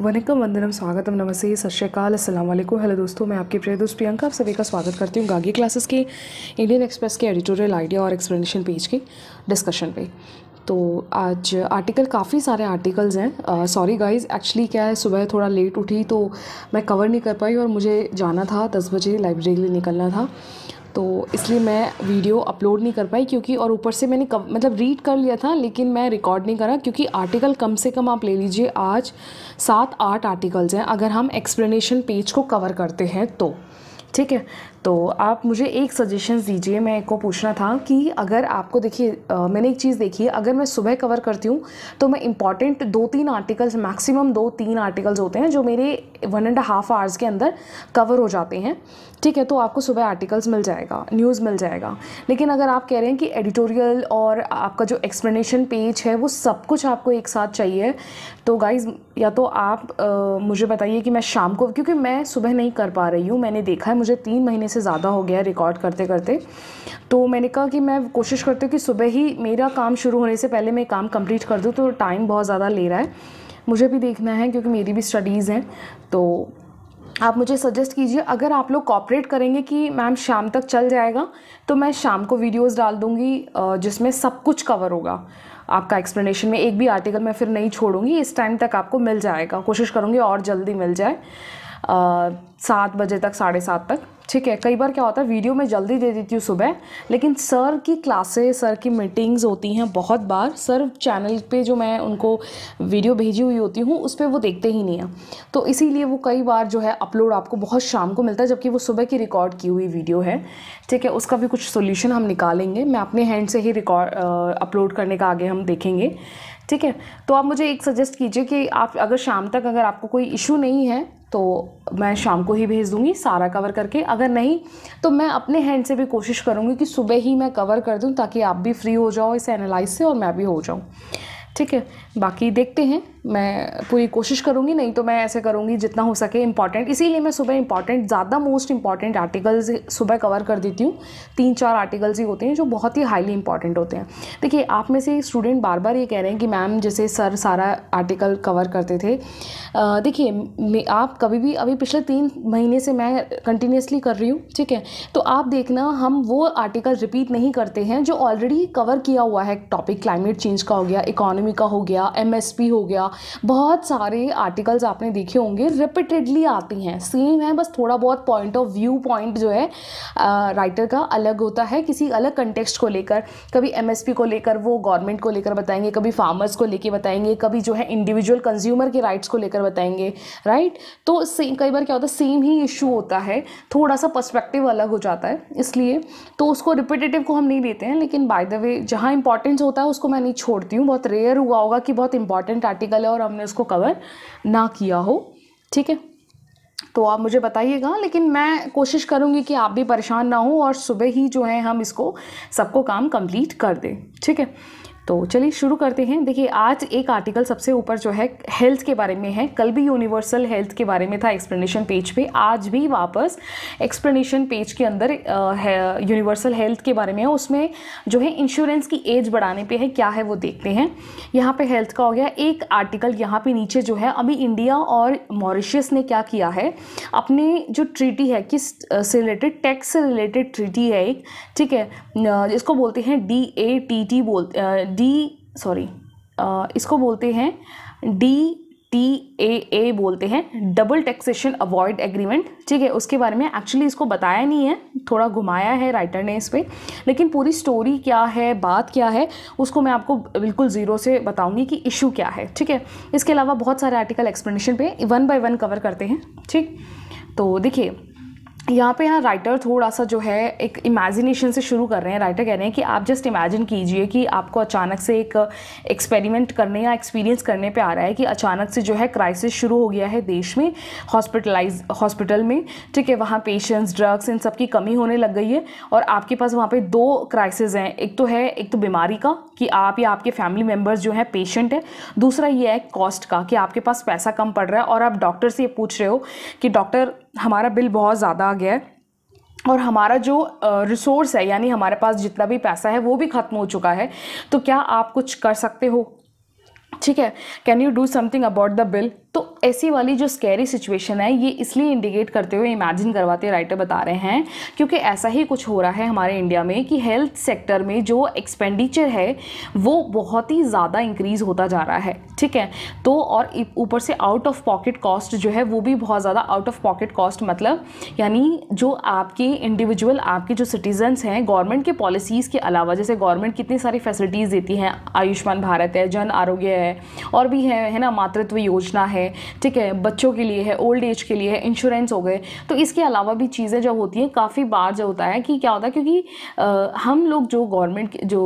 वनकम वंदनम स्वागतम नमस्ते सत श्रीकाल वालेकुम हेलो दोस्तों मैं आपकी प्रिय दोस्त प्रियंका आप सभी का स्वागत करती हूँ गागी क्लासेस के इंडियन एक्सप्रेस के एडिटोरियल आइडिया और एक्सप्लेनेशन पेज के डिस्कशन पे तो आज आर्टिकल काफ़ी सारे आर्टिकल्स हैं सॉरी गाइस एक्चुअली क्या है सुबह थोड़ा लेट उठी तो मैं कवर नहीं कर पाई और मुझे जाना था दस बजे लाइब्रेरी के लिए निकलना था तो इसलिए मैं वीडियो अपलोड नहीं कर पाई क्योंकि और ऊपर से मैंने कब मतलब रीड कर लिया था लेकिन मैं रिकॉर्ड नहीं करा क्योंकि आर्टिकल कम से कम आप ले लीजिए आज सात आठ आर्टिकल्स हैं अगर हम एक्सप्लेनेशन पेज को कवर करते हैं तो ठीक है तो आप मुझे एक सजेशन दीजिए मैं एक को पूछना था कि अगर आपको देखिए मैंने एक चीज़ देखी है अगर मैं सुबह कवर करती हूँ तो मैं इंपॉर्टेंट दो तीन आर्टिकल्स मैक्सिमम दो तीन आर्टिकल्स होते हैं जो मेरे वन एंड हाफ आवर्स के अंदर कवर हो जाते हैं ठीक है तो आपको सुबह आर्टिकल्स मिल जाएगा न्यूज़ मिल जाएगा लेकिन अगर आप कह रहे हैं कि एडिटोरियल और आपका जो एक्सप्लेनेशन पेज है वो सब कुछ आपको एक साथ चाहिए तो गाइज़ या तो आप आ, मुझे बताइए कि मैं शाम को क्योंकि मैं सुबह नहीं कर पा रही हूँ मैंने देखा है मुझे तीन महीने से ज़्यादा हो गया रिकॉर्ड करते करते तो मैंने कहा कि मैं कोशिश करती हूँ कि सुबह ही मेरा काम शुरू होने से पहले मैं काम कंप्लीट कर दूँ तो टाइम बहुत ज़्यादा ले रहा है मुझे भी देखना है क्योंकि मेरी भी स्टडीज़ हैं तो आप मुझे सजेस्ट कीजिए अगर आप लोग कॉपरेट करेंगे कि मैम शाम तक चल जाएगा तो मैं शाम को वीडियोस डाल दूँगी जिसमें सब कुछ कवर होगा आपका एक्सप्लेनेशन में एक भी आर्टिकल मैं फिर नहीं छोड़ूंगी इस टाइम तक आपको मिल जाएगा कोशिश करूँगी और जल्दी मिल जाए सात बजे तक साढ़े सात तक ठीक है कई बार क्या होता है वीडियो में जल्दी दे देती हूँ सुबह लेकिन सर की क्लासेस सर की मीटिंग्स होती हैं बहुत बार सर चैनल पे जो मैं उनको वीडियो भेजी हुई होती हूँ उस पर वो देखते ही नहीं हैं तो इसीलिए वो कई बार जो है अपलोड आपको बहुत शाम को मिलता है जबकि वो सुबह की रिकॉर्ड की हुई वीडियो है ठीक है उसका भी कुछ सोल्यूशन हम निकालेंगे मैं अपने हैंड से ही रिकॉर्ड अपलोड करने का आगे हम देखेंगे ठीक है तो आप मुझे एक सजेस्ट कीजिए कि आप अगर शाम तक अगर आपको कोई इशू नहीं है तो मैं शाम को ही भेज दूँगी सारा कवर करके अगर नहीं तो मैं अपने हैंड से भी कोशिश करूँगी कि सुबह ही मैं कवर कर दूँ ताकि आप भी फ्री हो जाओ इस एनालाइज से और मैं भी हो जाऊँ ठीक है बाकी देखते हैं मैं पूरी कोशिश करूँगी नहीं तो मैं ऐसे करूँगी जितना हो सके इंपॉर्टेंट इसीलिए मैं सुबह इंपॉर्टेंट ज़्यादा मोस्ट इंपॉर्टेंट आर्टिकल्स सुबह कवर कर देती हूँ तीन चार आर्टिकल्स ही होते हैं जो बहुत ही हाईली इंपॉर्टेंट होते हैं देखिए आप में से स्टूडेंट बार बार ये कह रहे हैं कि मैम जैसे सर सारा आर्टिकल कवर करते थे देखिए आप कभी भी अभी पिछले तीन महीने से मैं कंटिन्यूसली कर रही हूँ ठीक है तो आप देखना हम वो आर्टिकल रिपीट नहीं करते हैं जो ऑलरेडी कवर किया हुआ है टॉपिक क्लाइमेट चेंज का हो गया इकोनॉमी का हो गया एम हो गया बहुत सारे आर्टिकल्स आपने देखे होंगे रिपीटेडली आती हैं सेम है बस थोड़ा बहुत पॉइंट ऑफ व्यू पॉइंट जो है राइटर का अलग होता है किसी अलग कंटेक्स्ट को लेकर कभी एमएसपी को लेकर वो गवर्नमेंट को लेकर बताएंगे कभी फार्मर्स को लेकर बताएंगे कभी जो है इंडिविजुअल कंज्यूमर के राइट्स को लेकर बताएंगे राइट तो सेम कई बार क्या होता है सेम ही इशू होता है थोड़ा सा पर्सपेक्टिव अलग हो जाता है इसलिए तो उसको रिपीटेटिव को हम नहीं लेते हैं लेकिन बाय द वे जहाँ इंपॉर्टेंस होता है उसको मैं नहीं छोड़ती हूँ बहुत रेयर हुआ होगा कि बहुत इंपॉर्टेंट आर्टिकल वाला और हमने उसको कवर ना किया हो ठीक है तो आप मुझे बताइएगा लेकिन मैं कोशिश करूँगी कि आप भी परेशान ना हो और सुबह ही जो है हम इसको सबको काम कंप्लीट कर दें ठीक है तो चलिए शुरू करते हैं देखिए आज एक आर्टिकल सबसे ऊपर जो है हेल्थ के बारे में है कल भी यूनिवर्सल हेल्थ के बारे में था एक्सप्लेनेशन पेज पे आज भी वापस एक्सप्लेनेशन पेज के अंदर यूनिवर्सल हेल्थ के बारे में है उसमें जो है इंश्योरेंस की एज बढ़ाने पे है क्या है वो देखते हैं यहाँ पे हेल्थ का हो गया एक आर्टिकल यहाँ पे नीचे जो है अभी इंडिया और मॉरिशियस ने क्या किया है अपने जो ट्रीटी है किस से रिलेटेड टैक्स से रिलेटेड ट्रीटी है एक ठीक है इसको बोलते हैं डी ए टी टी बोल डी डी सॉरी इसको बोलते हैं डी टी ए ए बोलते हैं डबल टैक्सेशन अवॉइड एग्रीमेंट ठीक है उसके बारे में एक्चुअली इसको बताया नहीं है थोड़ा घुमाया है राइटर ने इस पर लेकिन पूरी स्टोरी क्या है बात क्या है उसको मैं आपको बिल्कुल ज़ीरो से बताऊंगी कि इशू क्या है ठीक है इसके अलावा बहुत सारे आर्टिकल एक्सप्लेनेशन पे वन बाय वन कवर करते हैं ठीक तो देखिए यहाँ पे ना राइटर थोड़ा सा जो है एक इमेजिनेशन से शुरू कर रहे हैं राइटर कह रहे हैं कि आप जस्ट इमेजिन कीजिए कि आपको अचानक से एक एक्सपेरिमेंट करने या एक्सपीरियंस करने पे आ रहा है कि अचानक से जो है क्राइसिस शुरू हो गया है देश में हॉस्पिटलाइज हॉस्पिटल में ठीक है वहाँ पेशेंट्स ड्रग्स इन सब की कमी होने लग गई है और आपके पास वहाँ पर दो क्राइसिस हैं एक तो है एक तो बीमारी का कि आप या आपके फैमिली मेम्बर्स जो हैं पेशेंट है दूसरा ये है कॉस्ट का कि आपके पास पैसा कम पड़ रहा है और आप डॉक्टर से ये पूछ रहे हो कि डॉक्टर हमारा बिल बहुत ज़्यादा आ गया है और हमारा जो रिसोर्स है यानी हमारे पास जितना भी पैसा है वो भी ख़त्म हो चुका है तो क्या आप कुछ कर सकते हो ठीक है can you do something about the bill तो ऐसी वाली जो स्कैरी सिचुएशन है ये इसलिए इंडिकेट करते हुए इमेजिन करवाते राइटर बता रहे हैं क्योंकि ऐसा ही कुछ हो रहा है हमारे इंडिया में कि हेल्थ सेक्टर में जो एक्सपेंडिचर है वो बहुत ही ज़्यादा इंक्रीज़ होता जा रहा है ठीक है तो और ऊपर से आउट ऑफ पॉकेट कॉस्ट जो है वो भी बहुत ज़्यादा आउट ऑफ पॉकेट कॉस्ट मतलब यानी जो आपके इंडिविजुअल आपके जो सिटीजन्स हैं गवर्नमेंट के पॉलिसीज़ के अलावा जैसे गवर्नमेंट कितनी सारी फैसिलिटीज़ देती हैं आयुष्मान भारत है जन आरोग्य है और भी है है ना मातृत्व योजना है है ठीक है बच्चों के लिए है ओल्ड एज के लिए है इंश्योरेंस हो गए तो इसके अलावा भी चीज़ें जब होती हैं काफ़ी बार जो होता है कि क्या होता है क्योंकि आ, हम लोग जो गवर्नमेंट जो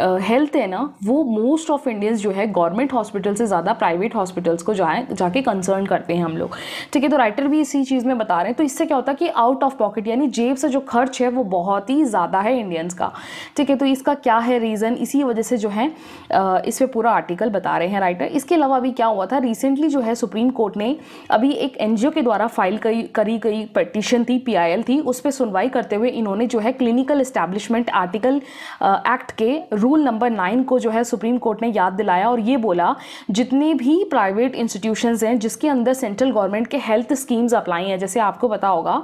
हेल्थ है ना वो मोस्ट ऑफ इंडियंस जो है गवर्नमेंट हॉस्पिटल से ज़्यादा प्राइवेट हॉस्पिटल्स को जाए जाके कंसर्न करते हैं हम लोग ठीक है तो राइटर भी इसी चीज़ में बता रहे हैं तो इससे क्या होता है कि आउट ऑफ पॉकेट यानी जेब से जो खर्च है वो बहुत ही ज़्यादा है इंडियंस का ठीक है तो इसका क्या है रीज़न इसी वजह से जो है इस पर पूरा आर्टिकल बता रहे हैं राइटर इसके अलावा अभी क्या हुआ था रिसेंटली जो है सुप्रीम कोर्ट ने अभी एक एन के द्वारा फाइल करी गई पटिशन थी पी थी उस पर सुनवाई करते हुए इन्होंने जो है क्लिनिकल इस्टेब्लिशमेंट आर्टिकल एक्ट के रूल नंबर नाइन को जो है सुप्रीम कोर्ट ने याद दिलाया और ये बोला जितने भी प्राइवेट इंस्टीट्यूशंस हैं जिसके अंदर सेंट्रल गवर्नमेंट के हेल्थ स्कीम्स अप्लाई हैं जैसे आपको पता होगा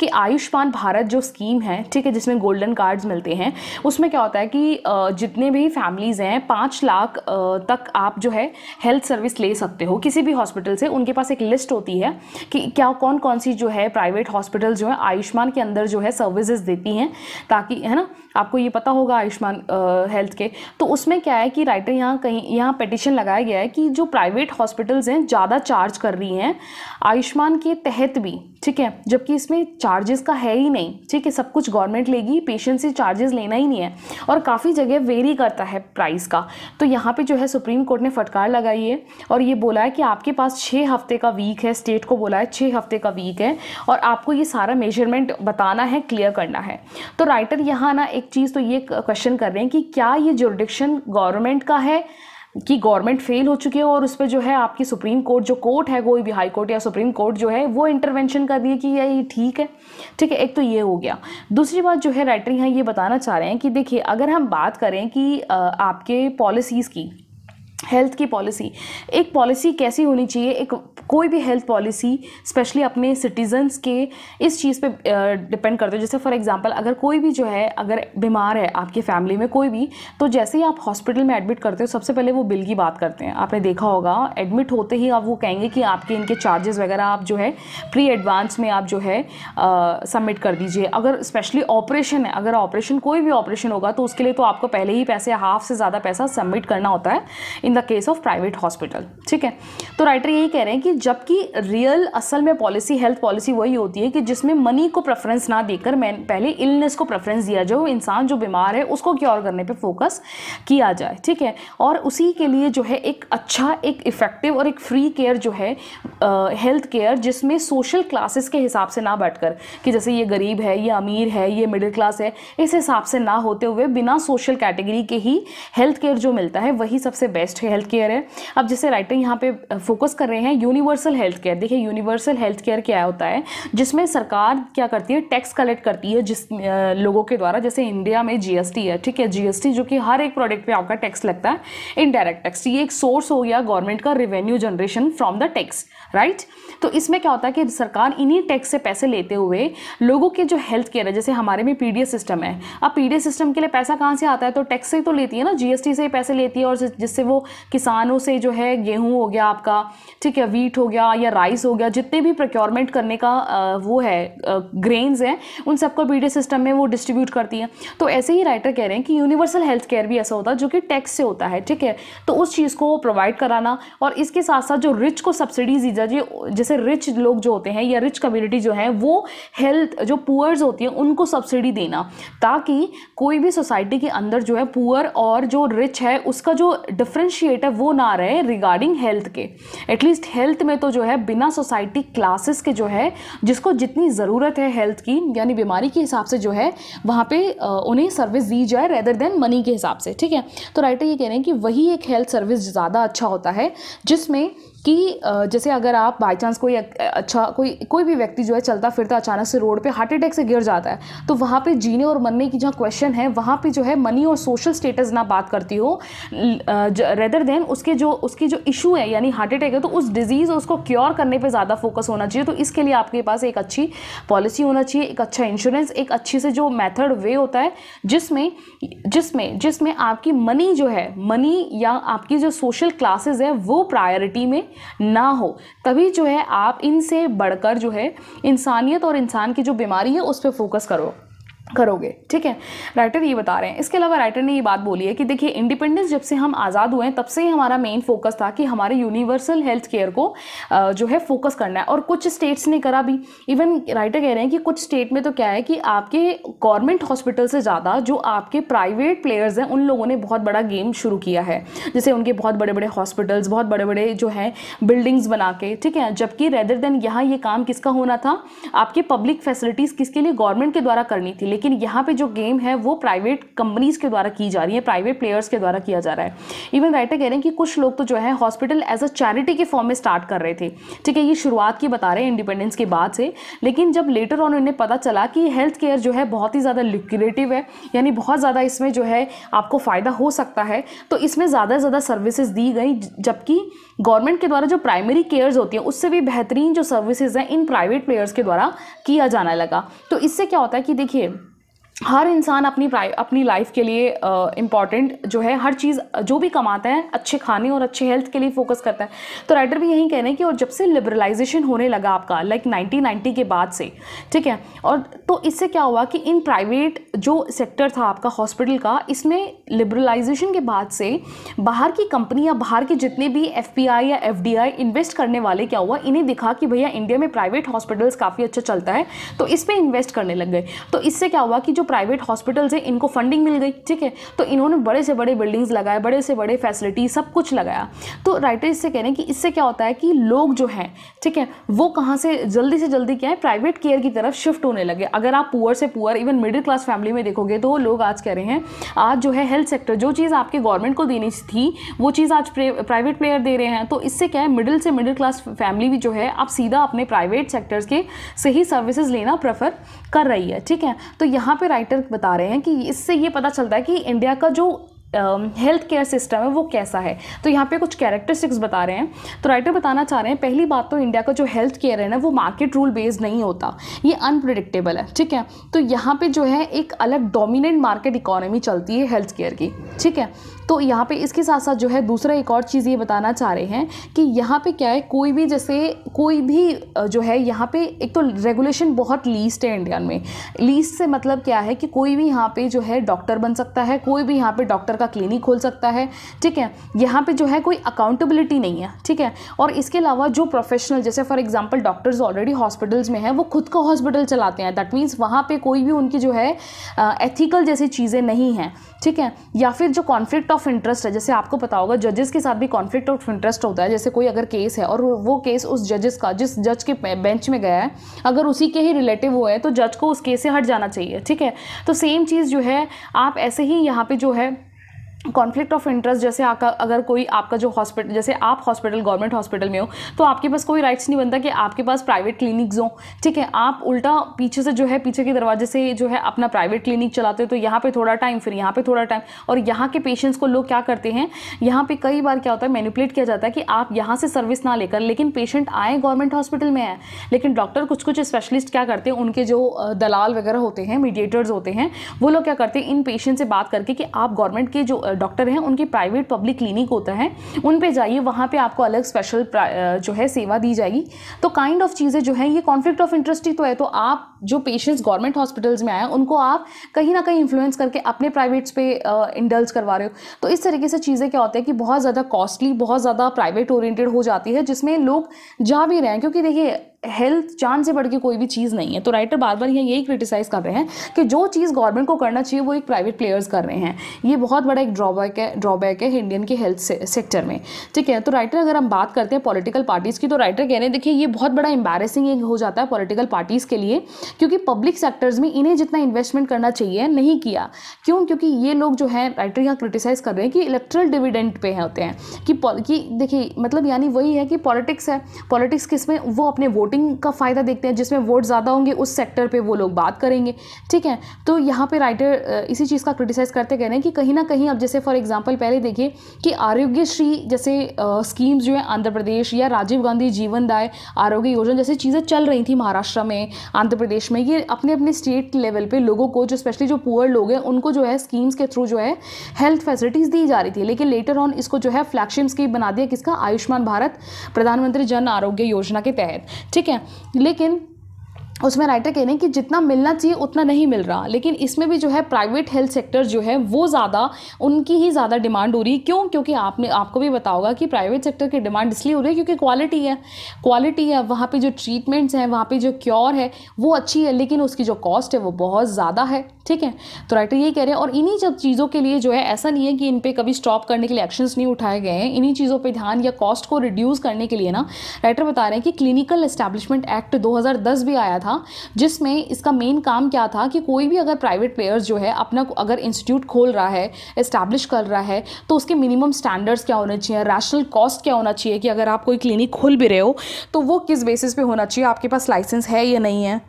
कि आयुष्मान भारत जो स्कीम है ठीक है जिसमें गोल्डन कार्ड्स मिलते हैं उसमें क्या होता है कि जितने भी फैमिलीज़ हैं पाँच लाख तक आप जो है हेल्थ सर्विस ले सकते हो किसी भी हॉस्पिटल से उनके पास एक लिस्ट होती है कि क्या कौन कौन सी जो है प्राइवेट हॉस्पिटल जो है आयुष्मान के अंदर जो है सर्विसेज देती हैं ताकि है ना आपको ये पता होगा आयुष्मान हेल्थ के तो उसमें क्या है कि राइटर यहाँ कहीं यहाँ पटिशन लगाया गया है कि जो प्राइवेट हॉस्पिटल्स हैं ज़्यादा चार्ज कर रही हैं आयुष्मान के तहत भी ठीक है जबकि इसमें चार्जेस का है ही नहीं ठीक है सब कुछ गवर्नमेंट लेगी पेशेंट से चार्जेस लेना ही नहीं है और काफ़ी जगह वेरी करता है प्राइस का तो यहाँ पे जो है सुप्रीम कोर्ट ने फटकार लगाई है और ये बोला है कि आपके पास छः हफ्ते का वीक है स्टेट को बोला है छः हफ्ते का वीक है और आपको ये सारा मेजरमेंट बताना है क्लियर करना है तो राइटर यहाँ ना एक चीज़ तो ये क्वेश्चन कर रहे हैं कि क्या ये जोरिडिक्शन गवर्नमेंट का है कि गवर्नमेंट फेल हो चुकी है और उस पर जो है आपकी सुप्रीम कोर्ट जो कोर्ट है कोई भी हाई कोर्ट या सुप्रीम कोर्ट जो है वो इंटरवेंशन कर दिए कि ये ठीक है ठीक है एक तो ये हो गया दूसरी बात जो है राइटर यहाँ ये बताना चाह रहे हैं कि देखिए अगर हम बात करें कि आपके पॉलिसीज़ की हेल्थ की पॉलिसी एक पॉलिसी कैसी होनी चाहिए एक कोई भी हेल्थ पॉलिसी स्पेशली अपने सिटीजन्स के इस चीज़ पे डिपेंड करते हो जैसे फॉर एग्जांपल अगर कोई भी जो है अगर बीमार है आपकी फैमिली में कोई भी तो जैसे ही आप हॉस्पिटल में एडमिट करते हो सबसे पहले वो बिल की बात करते हैं आपने देखा होगा एडमिट होते ही आप वो कहेंगे कि आपके इनके चार्जेस वगैरह आप जो है प्री एडवांस में आप जो है सबमिट कर दीजिए अगर स्पेशली ऑपरेशन है अगर ऑपरेशन कोई भी ऑपरेशन होगा तो उसके लिए तो आपको पहले ही पैसे हाफ से ज़्यादा पैसा सबमिट करना होता है in the case of private hospital ठीक है तो राइटर यही कह रहे हैं कि जबकि रियल असल में पॉलिसी हेल्थ पॉलिसी वही होती है कि जिसमें मनी को प्रेफरेंस ना देकर मैं पहले इलनेस को प्रेफरेंस दिया जाए इंसान जो बीमार है उसको क्योर करने पर फोकस किया जाए ठीक है और उसी के लिए जो है एक अच्छा एक इफ़ेक्टिव और एक फ्री केयर जो है हेल्थ केयर जिसमें सोशल क्लासेस के हिसाब से ना बैठकर कि जैसे ये गरीब है ये अमीर है ये मिडिल क्लास है इस हिसाब से ना होते हुए बिना सोशल कैटेगरी के ही हेल्थ केयर जो मिलता है वही सबसे बेस्ट अच्छे हेल्थ केयर है अब जैसे राइटर यहाँ पे फोकस कर रहे हैं यूनिवर्सल हेल्थ केयर देखिए यूनिवर्सल हेल्थ केयर क्या होता है जिसमें सरकार क्या करती है टैक्स कलेक्ट करती है जिस लोगों के द्वारा जैसे इंडिया में जीएसटी है ठीक है जीएसटी जो कि हर एक प्रोडक्ट पर आपका टैक्स लगता है इनडायरेक्ट टैक्स ये एक सोर्स हो गया गवर्नमेंट का revenue generation from the tax right तो इसमें क्या होता है कि सरकार इन्हीं टैक्स से पैसे लेते हुए लोगों के जो हेल्थ केयर है जैसे हमारे में पीडीएस सिस्टम है अब पी सिस्टम के लिए पैसा कहाँ से आता है तो टैक्स से ही तो लेती है ना जीएसटी से ही पैसे लेती है और जिससे वो किसानों से जो है गेहूँ हो गया आपका ठीक है वीट हो गया या राइस हो गया जितने भी प्रोक्योरमेंट करने का वो है ग्रेन्स हैं उन सबको बी डी सिस्टम में वो डिस्ट्रीब्यूट करती हैं तो ऐसे ही राइटर कह रहे हैं कि यूनिवर्सल हेल्थ केयर भी ऐसा होता है जो कि टैक्स से होता है ठीक है तो उस चीज़ को प्रोवाइड कराना और इसके साथ साथ जो रिच को सब्सिडीज दी जाए जैसे रिच लोग जो होते हैं या रिच कम्युनिटी जो है वो हेल्थ जो पुअर्स होती हैं उनको सब्सिडी देना ताकि कोई भी सोसाइटी के अंदर जो है पुअर और जो रिच है उसका जो डिफरेंश है वो ना रहे रिगार्डिंग हेल्थ के एटलीस्ट हेल्थ में तो जो है बिना सोसाइटी क्लासेस के जो है जिसको जितनी ज़रूरत है हेल्थ की यानी बीमारी के हिसाब से जो है वहाँ पे उन्हें सर्विस दी जाए रेदर देन मनी के हिसाब से ठीक है तो राइटर ये कह रहे हैं कि वही एक हेल्थ सर्विस ज़्यादा अच्छा होता है जिसमें कि जैसे अगर आप बाई चांस कोई अच्छा कोई कोई भी व्यक्ति जो है चलता फिरता अचानक से रोड पे हार्ट अटैक से गिर जाता है तो वहाँ पे जीने और मरने की जहाँ क्वेश्चन है वहाँ पे जो है मनी और सोशल स्टेटस ना बात करती हो रेदर देन उसके जो उसकी जो इशू है यानी हार्ट अटैक है तो उस डिज़ीज़ और उसको क्योर करने पर ज़्यादा फोकस होना चाहिए तो इसके लिए आपके पास एक अच्छी पॉलिसी होना चाहिए एक अच्छा इंश्योरेंस एक अच्छे से जो मैथड वे होता है जिसमें जिसमें जिसमें आपकी मनी जो है मनी या आपकी जो सोशल क्लासेज है वो प्रायोरिटी में ना हो तभी जो है आप इनसे बढ़कर जो है इंसानियत और इंसान की जो बीमारी है उस पर फोकस करो करोगे ठीक है राइटर ये बता रहे हैं इसके अलावा राइटर ने ये बात बोली है कि देखिए इंडिपेंडेंस जब से हम आज़ाद हुए हैं तब से ही हमारा मेन फोकस था कि हमारे यूनिवर्सल हेल्थ केयर को जो है फोकस करना है और कुछ स्टेट्स ने करा भी इवन राइटर कह रहे हैं कि कुछ स्टेट में तो क्या है कि आपके गवर्नमेंट हॉस्पिटल से ज़्यादा जो आपके प्राइवेट प्लेयर्स हैं उन लोगों ने बहुत बड़ा गेम शुरू किया है जैसे उनके बहुत बड़े बड़े हॉस्पिटल्स बहुत बड़े बड़े जो हैं बिल्डिंग्स बना के ठीक है जबकि रेदर देन यहाँ ये काम किसका होना था आपके पब्लिक फैसिलिटीज़ किसके लिए गवर्नमेंट के द्वारा करनी थी लेकिन यहाँ पे जो गेम है वो प्राइवेट कंपनीज़ के द्वारा की जा रही है प्राइवेट प्लेयर्स के द्वारा किया जा रहा है इवन राइटर कह रहे हैं कि कुछ लोग तो जो है हॉस्पिटल एज अ चैरिटी के फॉर्म में स्टार्ट कर रहे थे ठीक है ये शुरुआत की बता रहे हैं इंडिपेंडेंस के बाद से लेकिन जब लेटर ऑन उन्हें पता चला कि हेल्थ केयर जो है बहुत ही ज़्यादा लिक्रेटिव है यानी बहुत ज़्यादा इसमें जो है आपको फ़ायदा हो सकता है तो इसमें ज़्यादा से ज़्यादा सर्विसेज दी गई जबकि गवर्नमेंट के द्वारा जो प्राइमरी केयर्स होती हैं उससे भी बेहतरीन जो सर्विसेज हैं इन प्राइवेट प्लेयर्स के द्वारा किया जाना लगा तो इससे क्या होता है कि देखिए हर इंसान अपनी अपनी लाइफ के लिए इम्पॉर्टेंट जो है हर चीज़ जो भी कमाता है अच्छे खाने और अच्छे हेल्थ के लिए फोकस करता है तो राइटर भी यही कह रहे हैं कि और जब से लिबरलाइजेशन होने लगा आपका लाइक नाइनटीन नाइन्टी के बाद से ठीक है और तो इससे क्या हुआ कि इन प्राइवेट जो सेक्टर था आपका हॉस्पिटल का इसमें लिबरलाइजेशन के बाद से बाहर की कंपनी या बाहर के जितने भी एफ या एफ इन्वेस्ट करने वाले क्या हुआ इन्हें दिखा कि भैया इंडिया में प्राइवेट हॉस्पिटल्स काफ़ी अच्छा चलता है तो इस पर इन्वेस्ट करने लग गए तो इससे क्या हुआ कि जो प्राइवेट हॉस्पिटल्स हैं इनको फंडिंग मिल गई ठीक है तो इन्होंने बड़े से बड़े बिल्डिंग्स लगाए बड़े से बड़े फैसिलिटी सब कुछ लगाया तो राइटर इससे कह रहे हैं कि इससे क्या होता है कि लोग जो हैं ठीक है वो कहाँ से जल्दी से जल्दी क्या है प्राइवेट केयर की तरफ शिफ्ट होने लगे अगर आप पुअर से poor even middle class family में देखोगे तो लोग आज कह रहे हैं आज जो है हेल्थ सेक्टर जो चीज़ आपके गवर्नमेंट को देनी थी वो चीज़ आज प्राइवेट प्लेयर दे रहे हैं तो इससे क्या है मिडिल से मिडिल क्लास फैमिली भी जो है आप सीधा अपने प्राइवेट सेक्टर्स के से ही सर्विसेज लेना प्रेफर कर रही है ठीक है तो यहाँ पर राइटर बता रहे हैं कि इससे ये पता चलता है कि इंडिया का जो हेल्थ केयर सिस्टम है वो कैसा है तो यहाँ पे कुछ कैरेक्टरिस्टिक्स बता रहे हैं तो राइटर बताना चाह रहे हैं पहली बात तो इंडिया का जो हेल्थ केयर है ना वो मार्केट रूल बेस्ड नहीं होता ये अनप्रडिक्टेबल है ठीक है तो यहाँ पे जो है एक अलग डोमिनेंट मार्केट इकोनॉमी चलती है हेल्थ केयर की ठीक है तो यहाँ पे इसके साथ साथ जो है दूसरा एक और चीज़ ये बताना चाह रहे हैं कि यहाँ पे क्या है कोई भी जैसे कोई भी जो है यहाँ पे एक तो रेगुलेशन बहुत लीस्ट है इंडिया में लीस्ट से मतलब क्या है कि कोई भी यहाँ पे जो है डॉक्टर बन सकता है कोई भी यहाँ पे डॉक्टर का क्लिनिक खोल सकता है ठीक है यहाँ पे जो है कोई अकाउंटेबिलिटी नहीं है ठीक है और इसके अलावा जो प्रोफेशनल जैसे for example doctors already hospitals में हैं वो खुद का हॉस्पिटल चलाते हैं दैट मीन्स वहाँ पर कोई भी उनकी जो है एथिकल जैसी चीज़ें नहीं हैं ठीक है या फिर जो कॉन्फ्लिक्ट ऑफ इंटरेस्ट है जैसे आपको पता होगा जजेस के साथ भी कॉन्फ्लिक्ट ऑफ इंटरेस्ट होता है जैसे कोई अगर केस है और वो केस उस जजेस का जिस जज के बेंच में गया है अगर उसी के ही रिलेटिव हुआ है तो जज को उस केस से हट जाना चाहिए ठीक है तो सेम चीज़ जो है आप ऐसे ही यहाँ पर जो है कॉन्फ्लिक्ट ऑफ इंटरेस्ट जैसे आका अगर कोई आपका जो हॉस्पिटल जैसे आप हॉस्पिटल गवर्नमेंट हॉस्पिटल में हो तो आपके पास कोई राइट्स नहीं बनता कि आपके पास प्राइवेट क्लिनिक्स हों ठीक है आप उल्टा पीछे से जो है पीछे के दरवाजे से जो है अपना प्राइवेट क्लिनिक चलाते हो तो यहाँ पे थोड़ा टाइम फिर यहाँ पे थोड़ा टाइम और यहाँ के पेशेंट्स को लोग क्या करते हैं यहाँ पर कई बार क्या होता है मैनिपुलेट किया जाता है कि आप यहाँ से सर्विस ना लेकर लेकिन पेशेंट आए गवर्नमेंट हॉस्पिटल में आए लेकिन डॉक्टर कुछ कुछ स्पेशलिस्ट क्या करते हैं उनके जो दलाल वगैरह होते हैं मीडिएटर्स होते हैं वो लोग क्या करते हैं इन पेशेंट से बात करके कि आप गवर्नमेंट के जो डॉक्टर हैं उनके प्राइवेट पब्लिक क्लिनिक होता है उन पर जाइए वहाँ पर आपको अलग स्पेशल जो है सेवा दी जाएगी तो काइंड ऑफ चीज़ें जो है ये कॉन्फ्लिक्ट ऑफ इंटरेस्ट ही तो है तो आप जो पेशेंट्स गवर्नमेंट हॉस्पिटल्स में आए उनको आप कहीं ना कहीं इन्फ्लुएंस करके अपने प्राइवेट्स पे इंडल्स करवा रहे हो तो इस तरीके से चीज़ें क्या होती है कि बहुत ज़्यादा कॉस्टली बहुत ज़्यादा प्राइवेट ओरिएंटेड हो जाती है जिसमें लोग जा भी रहे हैं क्योंकि देखिए हेल्थ जान से बढ़ के कोई भी चीज़ नहीं है तो राइटर बार बार यहाँ यही क्रिटिसाइज़ कर रहे हैं कि जो चीज़ गवर्नमेंट को करना चाहिए वो एक प्राइवेट प्लेयर्स कर रहे हैं ये बहुत बड़ा एक ड्रॉबैक है ड्रॉबैक है इंडियन के हेल्थ से, सेक्टर में ठीक है तो राइटर अगर हम बात करते हैं पॉलिटिकल पार्टीज़ की तो राइटर कह रहे हैं देखिए ये बहुत बड़ा एम्बेरसिंग हो जाता है पॉलिटिकल पार्टीज़ के लिए क्योंकि पब्लिक सेक्टर्स में इन्हें जितना इन्वेस्टमेंट करना चाहिए नहीं किया क्यों क्योंकि ये लोग जो है राइटर यहाँ क्रिटिसाइज़ कर रहे हैं कि इलेक्ट्रल डिविडेंट पे होते हैं कि, कि देखिए मतलब यानी वही है कि पॉलिटिक्स है पॉलिटिक्स किस में वो अपने वोट वोटिंग का फ़ायदा देखते हैं जिसमें वोट ज़्यादा होंगे उस सेक्टर पे वो लोग बात करेंगे ठीक है तो यहाँ पे राइटर इसी चीज़ का क्रिटिसाइज़ करते कह रहे हैं कि कहीं ना कहीं अब जैसे फॉर एग्जांपल पहले देखिए कि आरोग्यश्री जैसे स्कीम्स जो है आंध्र प्रदेश या राजीव गांधी जीवनदाय आरोग्य योजना जैसी चीज़ें चल रही थी महाराष्ट्र में आंध्र प्रदेश में ये अपने अपने स्टेट लेवल पर लोगों को जो स्पेशली जो पुअर लोग हैं उनको जो है स्कीम्स के थ्रू जो है हेल्थ फैसिलिटीज़ दी जा रही थी लेकिन लेटर ऑन इसको जो है फ्लैगशिप स्कीम बना दिया किसका आयुष्मान भारत प्रधानमंत्री जन आरोग्य योजना के तहत ठीक ठीक है लेकिन उसमें राइटर कह रहे हैं कि जितना मिलना चाहिए उतना नहीं मिल रहा लेकिन इसमें भी जो है प्राइवेट हेल्थ सेक्टर जो है वो ज़्यादा उनकी ही ज़्यादा डिमांड हो रही है क्यों क्योंकि आपने आपको भी बताओगा कि प्राइवेट सेक्टर की डिमांड इसलिए हो रही है क्योंकि क्वालिटी है क्वालिटी है वहाँ पर जो ट्रीटमेंट्स हैं वहाँ पर जो क्योर है वो अच्छी है लेकिन उसकी जो कॉस्ट है वो बहुत ज़्यादा है ठीक है तो राइटर यही कह रहे हैं और इन्हीं सब चीज़ों के लिए जो है ऐसा नहीं है कि इन पर कभी स्टॉप करने के लिए एक्शंस नहीं उठाए गए हैं इन्हीं चीज़ों पर ध्यान या कॉस्ट को रिड्यूस करने के लिए ना राइटर बता रहे हैं कि क्लिनिकल एस्टैब्लिशमेंट एक्ट दो भी आया था था जिसमें इसका मेन काम क्या था कि कोई भी अगर प्राइवेट प्लेयर्स जो है अपना अगर इंस्टीट्यूट खोल रहा है इस्टेब्लिश कर रहा है तो उसके मिनिमम स्टैंडर्ड्स क्या होने चाहिए रैशनल कॉस्ट क्या होना चाहिए कि अगर आप कोई क्लिनिक खोल भी रहे हो तो वो किस बेसिस पे होना चाहिए आपके पास लाइसेंस है या नहीं है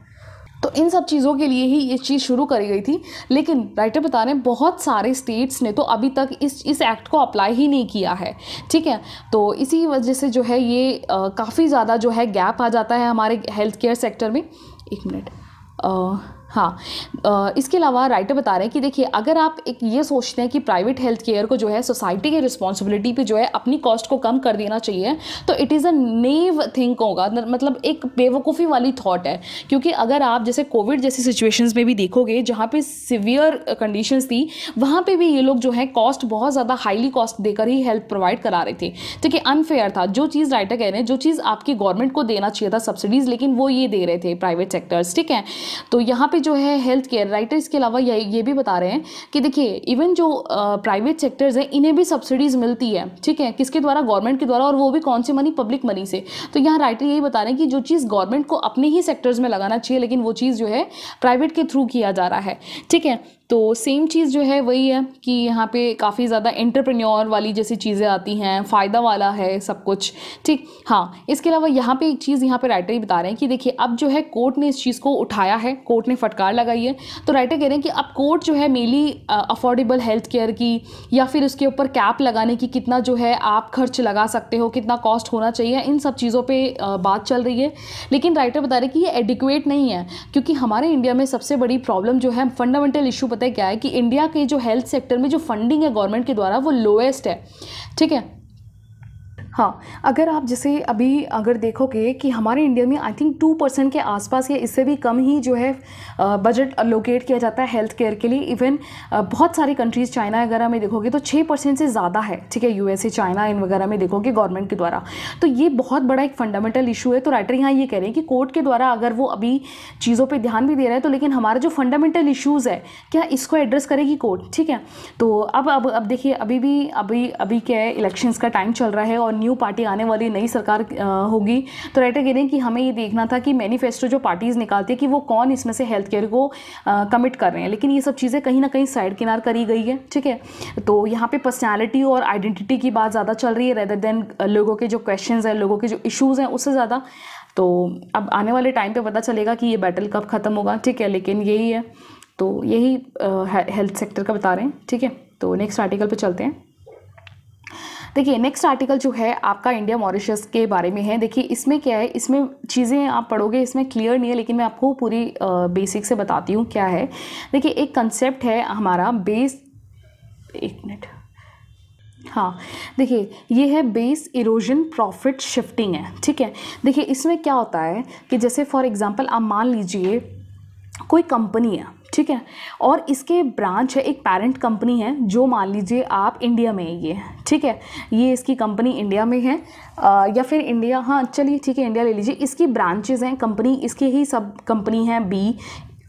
तो इन सब चीज़ों के लिए ही ये चीज़ शुरू करी गई थी लेकिन राइटर बता रहे हैं बहुत सारे स्टेट्स ने तो अभी तक इस इस एक्ट को अप्लाई ही नहीं किया है ठीक है तो इसी वजह से जो है ये काफ़ी ज़्यादा जो है गैप आ जाता है हमारे हेल्थ केयर सेक्टर में एक मिनट हाँ इसके अलावा राइटर बता रहे हैं कि देखिए अगर आप एक ये सोचते हैं कि प्राइवेट हेल्थ केयर को जो है सोसाइटी की रिस्पॉन्सिबिलिटी पे जो है अपनी कॉस्ट को कम कर देना चाहिए तो it is a nave think होगा मतलब एक बेवकूफ़ी वाली थाट है क्योंकि अगर आप जैसे कोविड जैसी सिचुएशंस में भी देखोगे जहाँ पे सिवियर कंडीशंस थी वहाँ पे भी ये लोग जो है कॉस्ट बहुत ज़्यादा हाईली कॉस्ट देकर ही हेल्प प्रोवाइड करा रहे थे ठीक है अनफेयर था जो चीज़ राइटर कह रहे हैं जो चीज़ आपकी गवर्नमेंट को देना चाहिए था सब्सिडीज़ लेकिन वो ये दे रहे थे प्राइवेट सेक्टर्स ठीक है तो यहाँ पर जो है हेल्थ केयर राइटर इसके अलावा ये ये भी बता रहे हैं कि देखिए इवन जो प्राइवेट सेक्टर्स हैं इन्हें भी सब्सिडीज़ मिलती है ठीक है किसके द्वारा गवर्नमेंट के द्वारा और वो भी कौन सी मनी पब्लिक मनी से तो यहाँ राइटर यही बता रहे हैं कि जो चीज़ गवर्नमेंट को अपने ही सेक्टर्स में लगाना चाहिए लेकिन वो चीज़ जो है प्राइवेट के थ्रू किया जा रहा है ठीक है तो सेम चीज़ जो है वही है कि यहाँ पे काफ़ी ज़्यादा एंटरप्रेन्योर वाली जैसी चीज़ें आती हैं फ़ायदा वाला है सब कुछ ठीक हाँ इसके अलावा यहाँ पे एक चीज़ यहाँ पे राइटर ही बता रहे हैं कि देखिए अब जो है कोर्ट ने इस चीज़ को उठाया है कोर्ट ने फटकार लगाई है तो राइटर कह रहे हैं कि अब कोर्ट जो है मेली अफोर्डेबल हेल्थ केयर की या फिर उसके ऊपर कैप लगाने की कितना जो है आप खर्च लगा सकते हो कितना कॉस्ट होना चाहिए इन सब चीज़ों पर बात चल रही है लेकिन राइटर बता रहे कि ये एडिकुएट नहीं है क्योंकि हमारे इंडिया में सबसे बड़ी प्रॉब्लम जो है फंडामेंटल इशू पता है क्या है कि इंडिया के जो हेल्थ सेक्टर में जो फंडिंग है गवर्नमेंट के द्वारा वो लोएस्ट है ठीक है हाँ अगर आप जैसे अभी अगर देखोगे कि हमारे इंडिया में आई थिंक टू परसेंट के आसपास या इससे भी कम ही जो है बजट अलोकेट किया जाता है हेल्थ केयर के लिए इवन बहुत सारी कंट्रीज़ चाइना वगैरह में देखोगे तो छः परसेंट से ज़्यादा है ठीक है यूएसए चाइना इन वगैरह में देखोगे गवर्नमेंट के द्वारा तो ये बहुत बड़ा एक फंडामेंटल इशू है तो राइटर यहाँ ये कह रहे हैं कि कोर्ट के द्वारा अगर वो अभी चीज़ों पर ध्यान भी दे रहे हैं तो लेकिन हमारा जो फंडामेंटल इशूज़ है क्या इसको एड्रेस करेगी कोर्ट ठीक है तो अब अब अब देखिए अभी भी अभी अभी क्या है इलेक्शंस का टाइम चल रहा है और न्यू न्यू पार्टी आने वाली नई सरकार होगी तो राइटर कह रहे हैं कि हमें ये देखना था कि मैनिफेस्टो जो पार्टीज़ निकालती है कि वो कौन इसमें से हेल्थ केयर को कमिट कर रहे हैं लेकिन ये सब चीज़ें कहीं ना कहीं साइड किनार करी गई है ठीक है तो यहाँ पर पर्सनैलिटी और आइडेंटिटी की बात ज़्यादा चल रही है रेदर देन लोगों के जो क्वेश्चन हैं लोगों के जो इशूज़ हैं उससे ज़्यादा तो अब आने वाले टाइम पे पता चलेगा कि ये बैटल कब ख़त्म होगा ठीक है लेकिन यही है तो यही हेल्थ सेक्टर का बता रहे हैं ठीक है तो नेक्स्ट आर्टिकल पे चलते हैं देखिए नेक्स्ट आर्टिकल जो है आपका इंडिया मॉरिशस के बारे में है देखिए इसमें क्या है इसमें चीज़ें आप पढ़ोगे इसमें क्लियर नहीं है लेकिन मैं आपको पूरी बेसिक से बताती हूँ क्या है देखिए एक कंसेप्ट है हमारा बेस एक मिनट हाँ देखिए ये है बेस इरोजन प्रॉफिट शिफ्टिंग है ठीक है देखिए इसमें क्या होता है कि जैसे फॉर एग्ज़ाम्पल आप मान लीजिए कोई कंपनी है ठीक है और इसके ब्रांच है एक पेरेंट कंपनी है जो मान लीजिए आप इंडिया में है ये ठीक है ये इसकी कंपनी इंडिया में है आ, या फिर इंडिया हाँ चलिए ठीक है इंडिया ले लीजिए इसकी ब्रांचेज़ हैं कंपनी इसके ही सब कंपनी हैं बी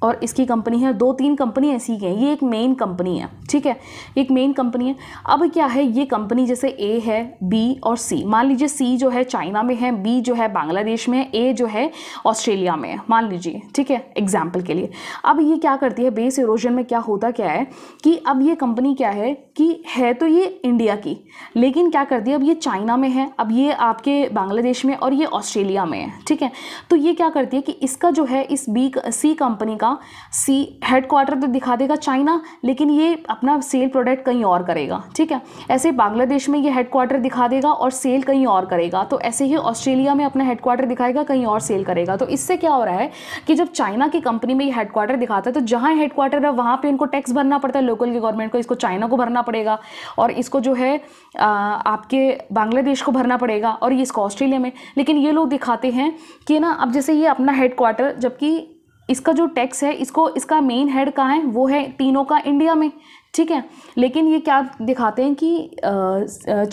और इसकी कंपनी है दो तीन कंपनी ऐसी हैं ये एक मेन कंपनी है ठीक है एक मेन कंपनी है अब क्या है ये कंपनी जैसे ए है बी और सी मान लीजिए सी जो है चाइना में है बी जो है बांग्लादेश में है ए जो है ऑस्ट्रेलिया में है मान लीजिए ठीक है एग्जाम्पल के लिए अब ये क्या करती है बेस इरोजन में क्या होता क्या है कि अब ये कंपनी क्या है कि है तो ये इंडिया की लेकिन क्या करती है अब ये चाइना में है अब ये आपके बांग्लादेश में और ये ऑस्ट्रेलिया में है ठीक है तो ये क्या करती है कि इसका जो है इस बी सी कंपनी का का सी हेड क्वार्टर तो दिखा देगा चाइना लेकिन ये अपना सेल प्रोडक्ट कहीं और करेगा ठीक है ऐसे बांग्लादेश में ये हेड क्वार्टर दिखा देगा और सेल कहीं और करेगा तो ऐसे ही ऑस्ट्रेलिया में अपना हेड क्वार्टर दिखाएगा कहीं और सेल करेगा तो इससे क्या हो रहा है कि जब चाइना की कंपनी में ये हेड क्वार्टर दिखाता है तो जहाँ हेड क्वार्टर है वहाँ पर इनको टैक्स भरना पड़ता है लोकल की गवर्नमेंट को इसको चाइना को भरना पड़ेगा और इसको जो है आपके बांग्लादेश को भरना पड़ेगा और ये इसको ऑस्ट्रेलिया में लेकिन ये लोग दिखाते हैं कि ना अब जैसे ये अपना हेड क्वार्टर जबकि इसका जो टैक्स है इसको इसका मेन हेड कहाँ है वो है तीनों का इंडिया में ठीक है लेकिन ये क्या दिखाते हैं कि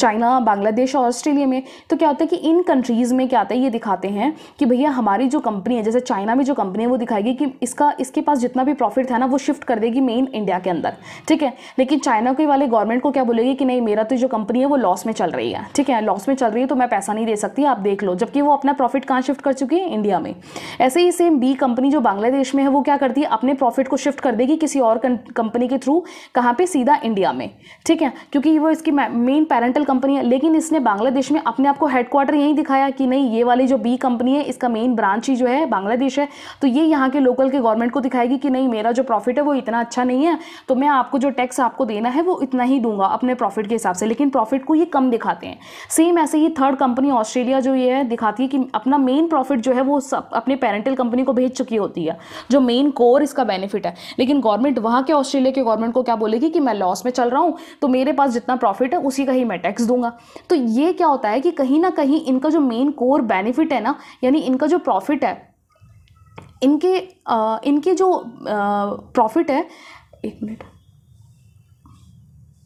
चाइना बांग्लादेश और ऑस्ट्रेलिया में तो क्या होता है कि इन कंट्रीज़ में क्या आता है ये दिखाते हैं कि भैया हमारी जो कंपनी है जैसे चाइना में जो कंपनी है वो दिखाएगी कि इसका इसके पास जितना भी प्रॉफिट था ना वो शिफ्ट कर देगी मेन इंडिया के अंदर ठीक है लेकिन चाइना के वाले गवर्नमेंट को क्या बोलेगी कि नहीं मेरा तो जो कंपनी है वो लॉस में चल रही है ठीक है लॉस में चल रही है तो मैं पैसा नहीं दे सकती आप देख लो जबकि वो अपना प्रॉफिट कहाँ शिफ्ट कर चुकी है इंडिया में ऐसे ही सेम बी कंपनी जो बांग्लादेश में है वो क्या करती है अपने प्रॉफिट को शिफ्ट कर देगी किसी और कंपनी के थ्रू कहाँ यहाँ पे सीधा इंडिया में ठीक है क्योंकि वो इसकी मेन पेरेंटल कंपनी है लेकिन इसने बांग्लादेश में अपने आप को हेडक्वार्टर यहीं दिखाया कि नहीं ये वाली जो बी कंपनी है इसका मेन ब्रांच ही जो है बांग्लादेश है तो ये यहाँ के लोकल के गवर्नमेंट को दिखाएगी कि नहीं मेरा जो प्रॉफिट है वो इतना अच्छा नहीं है तो मैं आपको जो टैक्स आपको देना है वो इतना ही दूंगा अपने प्रॉफिट के हिसाब से लेकिन प्रॉफिट को ये कम दिखाते हैं सेम ऐसे ही थर्ड कंपनी ऑस्ट्रेलिया जो ये है दिखाती है कि अपना मेन प्रॉफिट जो है वो सब अपने पेरेंटल कंपनी को भेज चुकी होती है जो मेन कोर इसका बेनिफिट है लेकिन गवर्नमेंट वहाँ के ऑस्ट्रेलिया के गवर्नमेंट को क्या बोले बोलेगी कि मैं लॉस में चल रहा हूँ तो मेरे पास जितना प्रॉफिट है उसी का ही मैं टैक्स दूंगा तो ये क्या होता है कि कहीं ना कहीं इनका जो मेन कोर बेनिफिट है ना यानी इनका जो प्रॉफिट है इनके आ, इनके जो प्रॉफिट है एक मिनट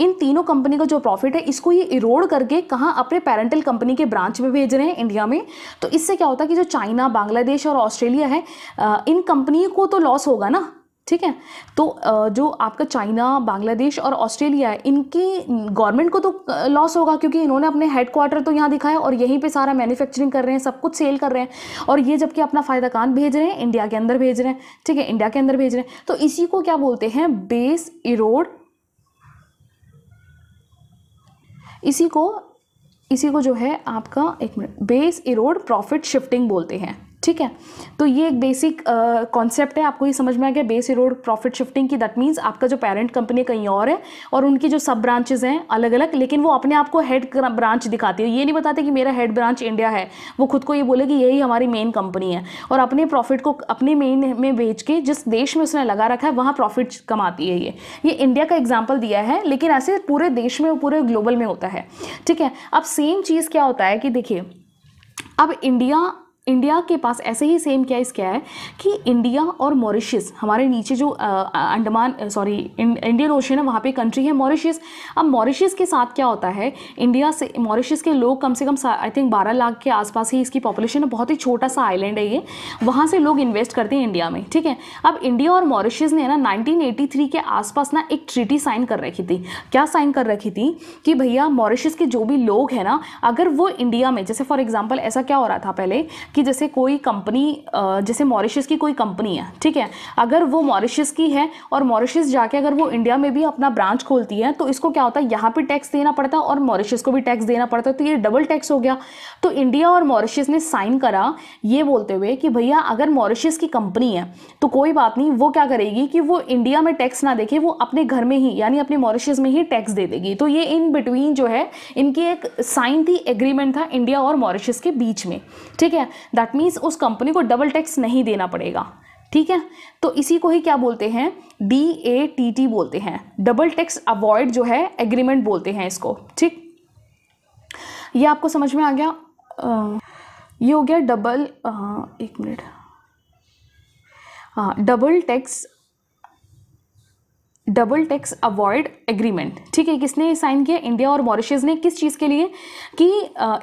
इन तीनों कंपनी का जो प्रॉफिट है इसको ये इरोड करके कहाँ अपने पेरेंटल कंपनी के ब्रांच में भेज रहे हैं इंडिया में तो इससे क्या होता है कि जो चाइना बांग्लादेश और ऑस्ट्रेलिया है इन कंपनी को तो लॉस होगा ना ठीक है तो जो आपका चाइना बांग्लादेश और ऑस्ट्रेलिया है इनकी गवर्नमेंट को तो लॉस होगा क्योंकि इन्होंने अपने हेड क्वार्टर तो यहाँ दिखाया और यहीं पे सारा मैन्युफैक्चरिंग कर रहे हैं सब कुछ सेल कर रहे हैं और ये जबकि अपना फ़ायदा कान भेज रहे हैं इंडिया के अंदर भेज रहे हैं ठीक है इंडिया के अंदर भेज रहे हैं तो इसी को क्या बोलते हैं बेस इरोड इसी को इसी को जो है आपका एक minute base erode profit shifting बोलते हैं ठीक है तो ये एक बेसिक कॉन्सेप्ट है आपको ये समझ में आ गया बेस रोड प्रॉफिट शिफ्टिंग की दैट मीन्स आपका जो पेरेंट कंपनी कहीं और है और उनकी जो सब ब्रांचेज हैं अलग अलग लेकिन वो अपने आप को हेड ब्रांच दिखाती है ये नहीं बताते कि मेरा हेड ब्रांच इंडिया है वो खुद को ये बोले कि यही हमारी मेन कंपनी है और अपने प्रॉफिट को अपने मेन में बेच के जिस देश में उसने लगा रखा है वहाँ प्रॉफिट कमाती है ये ये इंडिया का एग्जाम्पल दिया है लेकिन ऐसे पूरे देश में पूरे ग्लोबल में होता है ठीक है अब सेम चीज़ क्या होता है कि देखिए अब इंडिया इंडिया के पास ऐसे ही सेम केस क्या है कि इंडिया और मॉरिशस हमारे नीचे जो अंडमान सॉरी इंडियन ओशन है वहाँ पे कंट्री है मॉरिशस अब मॉरिशस के साथ क्या होता है इंडिया से मॉरिशस के लोग कम से कम आई थिंक 12 लाख के आसपास ही इसकी पॉपुलेशन है बहुत ही छोटा सा आइलैंड है ये वहाँ से लोग इन्वेस्ट करते हैं इंडिया में ठीक है अब इंडिया और मॉरिशस ने ना नाइनटीन के आसपास ना एक ट्रीटी साइन कर रखी थी क्या साइन कर रखी थी कि भैया मॉरिशस के जो भी लोग हैं ना अगर वो इंडिया में जैसे फॉर एग्जाम्पल ऐसा क्या हो रहा था पहले कि जैसे कोई कंपनी जैसे मॉरिशस की कोई कंपनी है ठीक है अगर वो मॉरिशस की है और मॉरिशस जाके अगर वो इंडिया में भी अपना ब्रांच खोलती है तो इसको क्या होता है यहाँ पर टैक्स देना पड़ता है और मॉरिशस को भी टैक्स देना पड़ता है तो ये डबल टैक्स हो गया तो इंडिया और मॉरिशस ने साइन करा ये बोलते हुए कि भैया अगर मॉरिशस की कंपनी है तो कोई बात नहीं वो क्या करेगी कि वो इंडिया में टैक्स ना देखे वो अपने घर में ही यानी अपने मॉरिशस में ही टैक्स दे देगी तो ये इन बिटवीन जो है इनकी एक साइन थी एग्रीमेंट था इंडिया और मॉरिशस के बीच में ठीक है दैट मीन्स उस कंपनी को डबल टैक्स नहीं देना पड़ेगा ठीक है तो इसी को ही क्या बोलते हैं डी ए टी टी बोलते हैं डबल टैक्स अवॉइड जो है एग्रीमेंट बोलते हैं इसको ठीक ये आपको समझ में आ गया आ, ये हो गया डबल आ, एक मिनट हाँ double tax double tax avoid agreement ठीक है किसने साइन किया इंडिया और मॉरिशस ने किस चीज़ के लिए कि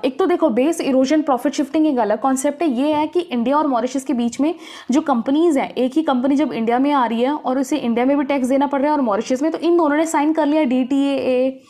एक तो देखो बेस इरोजन प्रॉफिट शिफ्टिंग एक अलग कॉन्सेप्ट है ये है कि इंडिया और मॉरिशस के बीच में जो कंपनीज़ हैं एक ही कंपनी जब इंडिया में आ रही है और उसे इंडिया में भी टैक्स देना पड़ रहा है और मॉरिशियस में तो इन दोनों ने साइन कर लिया डी टी ए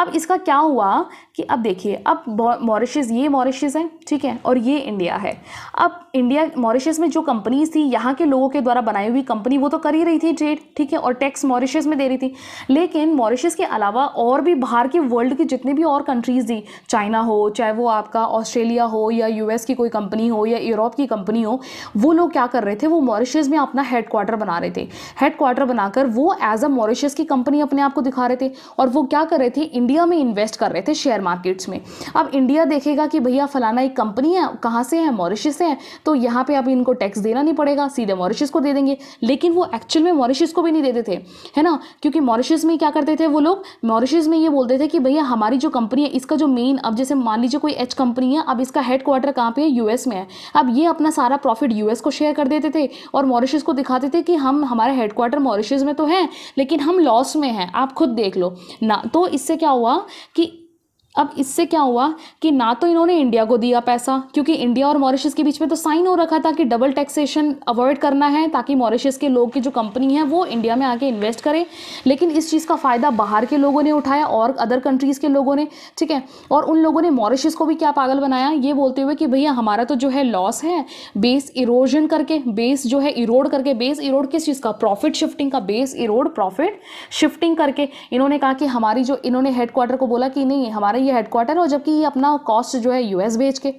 अब इसका क्या हुआ कि अब देखिए अब मॉरिशस ये मॉरिशियस है ठीक है और ये इंडिया है अब इंडिया मॉरिशस में जो कंपनीज थी यहाँ के लोगों के द्वारा बनाई हुई कंपनी वो तो कर ही रही थी ट्रेड ठीक है और टैक्स मॉरिशियस मॉरिशस में दे रही थी लेकिन मॉरिशस के अलावा और भी बाहर के वर्ल्ड के जितने भी और कंट्रीज़ थी चाइना हो चाहे वो आपका ऑस्ट्रेलिया हो या यूएस की कोई कंपनी हो या यूरोप की कंपनी हो वो लोग क्या कर रहे थे वो मॉरिशस में अपना हेडक्वार्टर बना रहे थे हेडक्वार्टर बनाकर वो एज अ मॉरिशस की कंपनी अपने आप को दिखा रहे थे और वो क्या कर रहे थे इंडिया में इन्वेस्ट कर रहे थे शेयर मार्केट्स में अब इंडिया देखेगा कि भैया फलाना एक कंपनी है कहाँ से है मॉरिशस से है तो यहाँ पे अब इनको टैक्स देना नहीं पड़ेगा सीधे मॉरिशस को दे देंगे लेकिन वो एक्चुअल में मॉरिशस को भी नहीं देते थे है ना ना क्योंकि मॉरिशस में क्या करते थे वो लोग मॉरिशस में ये बोलते थे कि भैया हमारी जो कंपनी है इसका जो मेन अब जैसे मान लीजिए कोई एच कंपनी है अब इसका हेड क्वार्टर कहाँ पे है यूएस में है अब ये अपना सारा प्रॉफिट यूएस को शेयर कर देते थे और मॉरिशस को दिखाते थे कि हम हमारा हेड क्वार्टर मॉरिशस में तो है लेकिन हम लॉस में हैं आप खुद देख लो ना तो इससे क्या हुआ कि अब इससे क्या हुआ कि ना तो इन्होंने इंडिया को दिया पैसा क्योंकि इंडिया और मॉरिशस के बीच में तो साइन हो रखा था कि डबल टैक्सेशन अवॉइड करना है ताकि मॉरिशस के लोग की जो कंपनी है वो इंडिया में आके इन्वेस्ट करें लेकिन इस चीज़ का फ़ायदा बाहर के लोगों ने उठाया और अदर कंट्रीज़ के लोगों ने ठीक है और उन लोगों ने मॉरिशस को भी क्या पागल बनाया ये बोलते हुए कि भैया हमारा तो जो है लॉस है बेस इरोजन करके बेस जो है इरोड करके बेस इरोड किस चीज़ का प्रॉफिट शिफ्टिंग का बेस इरोड प्रॉफिट शिफ्टिंग करके इन्होंने कहा कि हमारी जो इन्होंने हेडक्वार्टर को बोला कि नहीं हमारा ये हेडक्वार्टर और जबकि ये अपना कॉस्ट जो है यूएस भेज के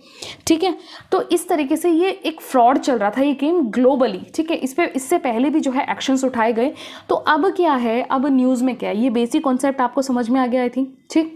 ठीक है तो इस तरीके से ये एक फ्रॉड चल रहा था ये गेम ग्लोबली ठीक है इस पर इससे पहले भी जो है एक्शंस उठाए गए तो अब क्या है अब न्यूज़ में क्या है ये बेसिक कॉन्सेप्ट आपको समझ में आ गया आई थिंक ठीक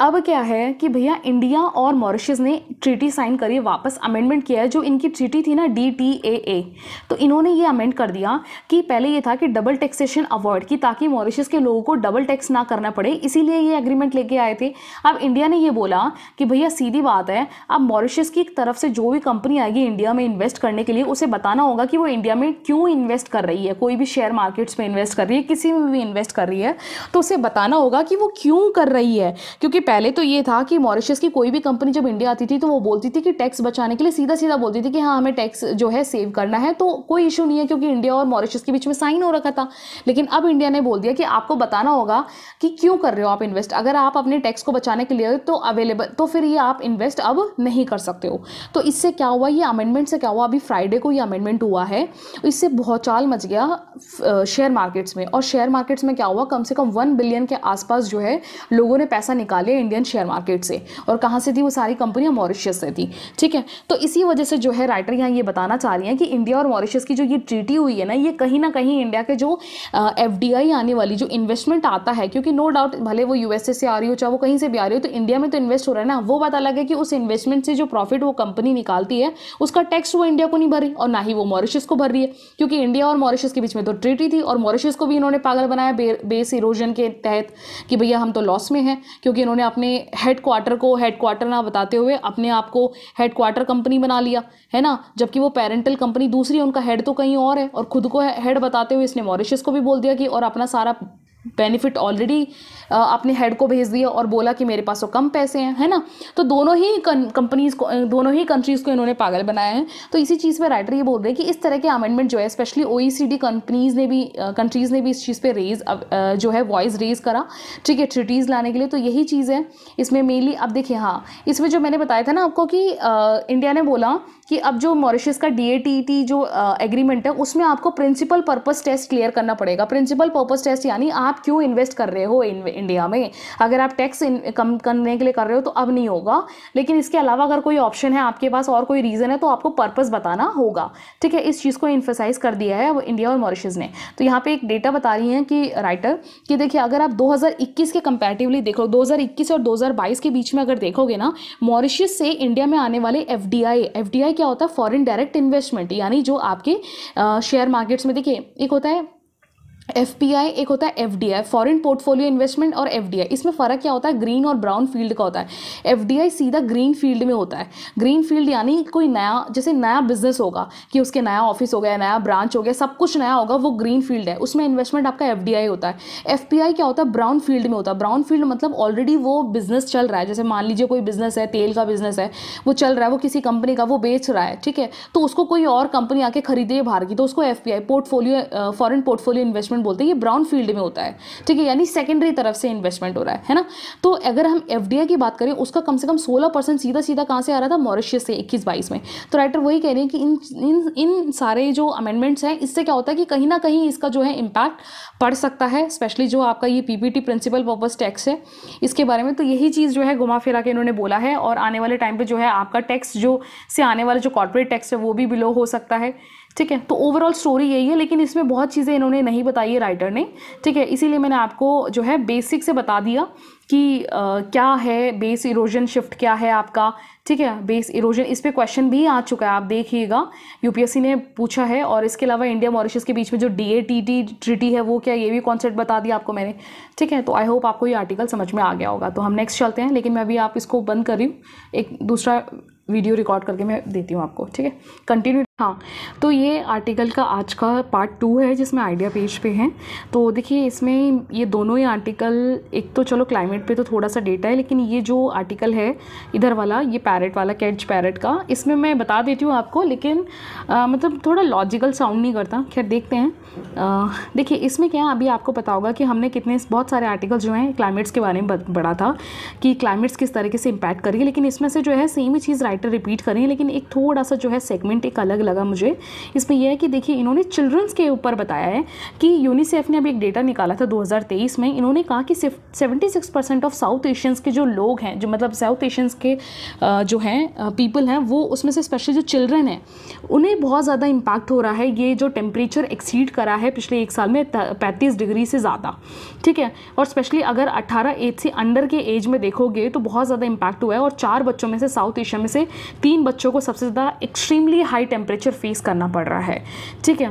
अब क्या है कि भैया इंडिया और मॉरिशस ने ट्रीटी साइन करी वापस अमेंडमेंट किया है जो इनकी ट्रीटी थी ना डी टी ए ए तो इन्होंने ये अमेंड कर दिया कि पहले ये था कि डबल टैक्सेशन अवॉइड की ताकि मॉरिशस के लोगों को डबल टैक्स ना करना पड़े इसीलिए ये एग्रीमेंट लेके आए थे अब इंडिया ने ये बोला कि भैया सीधी बात है अब मॉरिशस की तरफ से जो भी कंपनी आएगी इंडिया में इन्वेस्ट करने के लिए उसे बताना होगा कि वो इंडिया में क्यों इन्वेस्ट कर रही है कोई भी शेयर मार्केट्स में इन्वेस्ट कर रही है किसी में भी इन्वेस्ट कर रही है तो उसे बताना होगा कि वो क्यों कर रही है क्योंकि पहले तो ये था कि मॉरिशस की कोई भी कंपनी जब इंडिया आती थी तो वो बोलती थी कि टैक्स बचाने के लिए सीधा सीधा बोलती थी कि हाँ हमें टैक्स जो है सेव करना है तो कोई इशू नहीं है क्योंकि इंडिया और मॉरिशस के बीच में साइन हो रखा था लेकिन अब इंडिया ने बोल दिया कि आपको बताना होगा कि क्यों कर रहे हो आप इन्वेस्ट अगर आप अपने टैक्स को बचाने के लिए तो अवेलेबल तो फिर ये आप इन्वेस्ट अब नहीं कर सकते हो तो इससे क्या हुआ ये अमेंडमेंट से क्या हुआ अभी फ्राइडे को ये अमेंडमेंट हुआ है इससे बहुत चाल मच गया शेयर मार्केट्स में और शेयर मार्केट्स में क्या हुआ कम से कम वन बिलियन के आसपास जो है लोगों ने पैसा निकाले इंडियन शेयर मार्केट से और कहाँ से थी वो सारी कंपनियाँ मॉरिशियस से थी ठीक है तो इसी वजह से जो है राइटर यहाँ ये बताना चाह रही हैं कि इंडिया और मॉरिशियस की जो ये ट्रीटी हुई है ना ये कहीं ना कहीं इंडिया के जो एफ आने वाली जो इन्वेस्टमेंट आता है क्योंकि नो डाउट भले वो यूएसए से आ रही हो चाहे वो कहीं से भी आ रही हो तो इंडिया में तो इन्वेस्ट हो रहा है ना वो बात अलग है कि उस इन्वेस्टमेंट से जो प्रॉफिट वो कंपनी निकालती है उसका टैक्स वो इंडिया को नहीं भर रही और ना ही वो मॉरिशियस को भर रही है क्योंकि इंडिया और मॉरिशियस के बीच में तो ट्रीटी थी और मॉरिशियस को भी इन्होंने पागल बनाया बेस इरोजन के तहत कि भैया हम तो लॉस में हैं क्योंकि इन्होंने आपने हेड क्वार्टर को हेड क्वार्टर ना बताते हुए अपने आप को हेड क्वार्टर कंपनी बना लिया है ना जबकि वो पेरेंटल कंपनी दूसरी उनका हेड तो कहीं और है और खुद को हेड बताते हुए इसने मॉरिशस को भी बोल दिया कि और अपना सारा बेनिफिट ऑलरेडी अपने हेड को भेज दिया और बोला कि मेरे पास तो कम पैसे हैं है ना तो दोनों ही कंपनीज को uh, दोनों ही कंट्रीज़ को इन्होंने पागल बनाया है तो इसी चीज़ पे राइटर ये बोल रहे हैं कि इस तरह के अमेंडमेंट जो है स्पेशली ओ कंपनीज़ ने भी कंट्रीज़ uh, ने भी इस चीज़ पर रेज uh, जो है वॉइस रेज करा ठीक है ट्रिटीज़ लाने के लिए तो यही चीज़ है इसमें मेनली अब देखिए हाँ इसमें जो मैंने बताया था ना आपको कि इंडिया ने बोला कि अब जो मॉरिशस का डी जो एग्रीमेंट है उसमें आपको प्रिंसिपल पर्पज़ टेस्ट क्लियर करना पड़ेगा प्रिंसिपल पर्पज़ टेस्ट यानी आप आप क्यों इन्वेस्ट कर रहे हो इंडिया में अगर आप टैक्स कम करने के लिए कर रहे हो तो अब नहीं होगा लेकिन इसके अलावा अगर कोई ऑप्शन है आपके पास और कोई रीज़न है तो आपको पर्पज़ बताना होगा ठीक है इस चीज़ को इन्फोसाइज कर दिया है इंडिया और मॉरिशस ने तो यहाँ पे एक डेटा बता रही हैं कि राइटर कि देखिए अगर आप दो के कंपैरेटिवली देखो दो और दो के बीच में अगर देखोगे ना मॉरिशस से इंडिया में आने वाले एफ डी क्या होता है फॉरन डायरेक्ट इन्वेस्टमेंट यानी जो आपके शेयर मार्केट्स में देखिए एक होता है एफ एक होता है F D I foreign portfolio investment और एफ इसमें फ़र्क क्या होता है ग्रीन और ब्राउन फील्ड का होता है एफ सीधा ग्रीन फील्ड में होता है ग्रीन फील्ड यानी कोई नया जैसे नया बिजनेस होगा कि उसके नया ऑफिस हो गया नया ब्रांच हो गया सब कुछ नया होगा वो ग्रीन फील्ड है उसमें इन्वेस्टमेंट आपका एफ होता है एफ क्या होता है ब्राउन फील्ड में होता है ब्राउन फील्ड मतलब ऑलरेडी वो बिजनेस चल रहा है जैसे मान लीजिए कोई बिजनेस है तेल का बिजनेस है वो चल रहा है वो किसी कंपनी का वो बेच रहा है ठीक है तो उसको कोई और कंपनी आके खरीदे बाहर की तो उसको F portfolio foreign portfolio investment हम बोलते हैं ये ब्राउन फील्ड में होता है ठीक है यानी सेकेंडरी तरफ से इन्वेस्टमेंट हो रहा है है ना तो अगर हम एफ की बात करें उसका कम से कम सोलह परसेंट सीधा सीधा कहाँ से आ रहा था मॉरिशियस से इक्कीस बाईस में तो राइटर वही कह रहे हैं कि इन इन इन सारे जो अमेंडमेंट्स हैं इससे क्या होता है कि कहीं ना कहीं इसका जो है इम्पैक्ट पड़ सकता है स्पेशली जो आपका ये पीपीटी प्रिंसिपल पर्पस टैक्स है इसके बारे में तो यही चीज़ जो है घुमा फिरा के इन्होंने बोला है और आने वाले टाइम पर जो है आपका टैक्स जो से आने वाला जो कॉर्पोरेट टैक्स है वो भी बिलो हो सकता है ठीक है तो ओवरऑल स्टोरी यही है लेकिन इसमें बहुत चीज़ें इन्होंने नहीं बताई है राइटर ने ठीक है इसीलिए मैंने आपको जो है बेसिक से बता दिया कि आ, क्या है बेस इरोजन शिफ्ट क्या है आपका ठीक है बेस इरोजन इस पर क्वेश्चन भी आ चुका है आप देखिएगा यूपीएससी ने पूछा है और इसके अलावा इंडिया मॉरिशस के बीच में जो D A T T treaty है वो क्या ये भी कॉन्सेप्ट बता दिया आपको मैंने ठीक है तो आई होप आपको ये आर्टिकल समझ में आ गया होगा तो हम नेक्स्ट चलते हैं लेकिन मैं अभी आप इसको बंद कर रही हूँ एक दूसरा वीडियो रिकॉर्ड करके मैं देती हूँ आपको ठीक है कंटिन्यू हाँ तो ये आर्टिकल का आज का पार्ट टू है जिसमें आइडिया पेज पे है तो देखिए इसमें ये दोनों ही आर्टिकल एक तो चलो क्लाइमेट पे तो थोड़ा सा डेटा है लेकिन ये जो आर्टिकल है इधर वाला ये पैरेट वाला कैच पैरेट का इसमें मैं बता देती हूँ आपको लेकिन आ, मतलब थोड़ा लॉजिकल साउंड नहीं करता खैर देखते हैं देखिए इसमें क्या अभी आपको पता होगा कि हमने कितने बहुत सारे आर्टिकल जो हैं क्लाइमेट्स के बारे में पढ़ा था कि क्लाइमेट्स किस तरीके से इम्पैक्ट करेंगे लेकिन इसमें से जो है सेम ही चीज़ राइटर रिपीट करें लेकिन एक थोड़ा सा जो है सेगमेंट एक अलग लगा मुझे इसमें यह है कि देखिए इन्होंने चिल्ड्रंस के ऊपर बताया है कि यूनिसेफ ने अभी एक डेटा निकाला था 2023 में इन्होंने कहा कि सेवेंटी ऑफ साउथ एशियंस के जो लोग हैं जो मतलब साउथ एशियंस के जो हैं पीपल हैं वो उसमें से स्पेशली जो चिल्ड्रन हैं उन्हें बहुत ज़्यादा इम्पैक्ट हो रहा है ये जो टेम्परेचर एक्सीड करा है पिछले एक साल में पैंतीस डिग्री से ज़्यादा ठीक है और स्पेशली अगर अट्ठारह एज से अंडर के एज में देखोगे तो बहुत ज़्यादा इम्पैक्ट हुआ है और चार बच्चों में से साउथ एशिया में से तीन बच्चों को सबसे ज़्यादा extremely high temperature temperature face करना पड़ रहा है ठीक है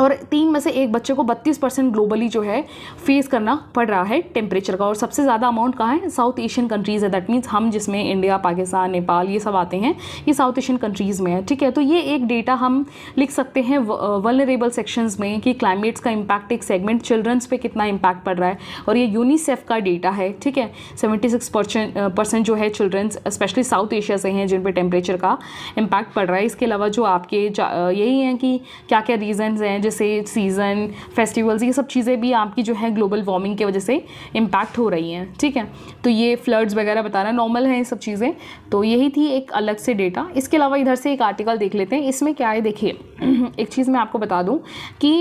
और तीन में से एक बच्चे को 32 परसेंट ग्लोबली जो है फेस करना पड़ रहा है टेम्परेचर का और सबसे ज़्यादा अमाउंट कहाँ है साउथ एशियन कंट्रीज़ है दैट मीन्स हम जिसमें इंडिया पाकिस्तान नेपाल ये सब आते हैं ये साउथ एशियन कंट्रीज़ में है ठीक है तो ये एक डेटा हम लिख सकते हैं वनरेबल सेक्शंस में कि क्लाइमेट्स का इम्पैक्ट एक सेगमेंट चिल्ड्रंस पे कितना इम्पैक्ट पड़ रहा है और ये यूनिसेफ का डेटा है ठीक है सेवेंटी सिक्स परसेंट जो है चिल्ड्रंस स्पेशली साउथ एशिया से हैं जिन पर टेम्परेचर का इम्पैक्ट पड़ रहा है इसके अलावा जो आपके यही हैं कि क्या क्या रीजन्स हैं जैसे सीज़न फेस्टिवल्स ये सब चीज़ें भी आपकी जो है ग्लोबल वार्मिंग की वजह से इम्पैक्ट हो रही हैं ठीक है तो ये फ्लड्स वगैरह बताना नॉर्मल है ये सब चीज़ें तो यही थी एक अलग से डेटा इसके अलावा इधर से एक आर्टिकल देख लेते हैं इसमें क्या है देखिए एक चीज़ मैं आपको बता दूँ कि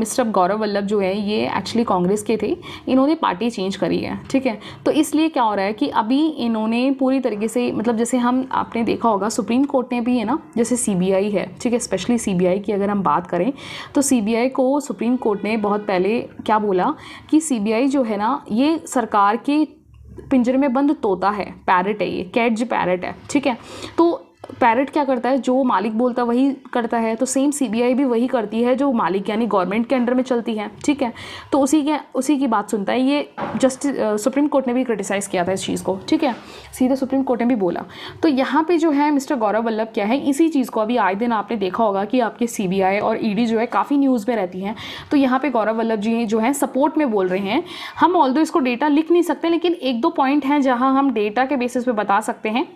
मिस्टर गौरव वल्लभ जो है ये एक्चुअली कांग्रेस के थे इन्होंने पार्टी चेंज करी है ठीक है तो इसलिए क्या हो रहा है कि अभी इन्होंने पूरी तरीके से मतलब जैसे हम आपने देखा होगा सुप्रीम कोर्ट ने भी है ना जैसे सी है ठीक है स्पेशली सी की अगर हम बात करें तो तो सीबीआई को सुप्रीम कोर्ट ने बहुत पहले क्या बोला कि सीबीआई जो है ना ये सरकार के पिंजरे में बंद तोता है पैरट है ये कैट जी पैरट है ठीक है तो पैरट क्या करता है जो मालिक बोलता है वही करता है तो सेम सीबीआई भी वही करती है जो मालिक यानी गवर्नमेंट के अंडर में चलती है ठीक है तो उसी के उसी की बात सुनता है ये जस्टिस सुप्रीम कोर्ट ने भी क्रिटिसाइज़ किया था इस चीज़ को ठीक है सीधे सुप्रीम कोर्ट ने भी बोला तो यहाँ पर जो है मिस्टर गौरव वल्लभ क्या है इसी चीज़ को अभी आए दिन आपने देखा होगा कि आपके सी और ई e जो है काफ़ी न्यूज़ में रहती हैं तो यहाँ पर गौरव वल्लभ जी जो है सपोर्ट में बोल रहे हैं हम ऑल इसको डेटा लिख नहीं सकते लेकिन एक दो पॉइंट हैं जहाँ हम डेटा के बेसिस पर बता सकते हैं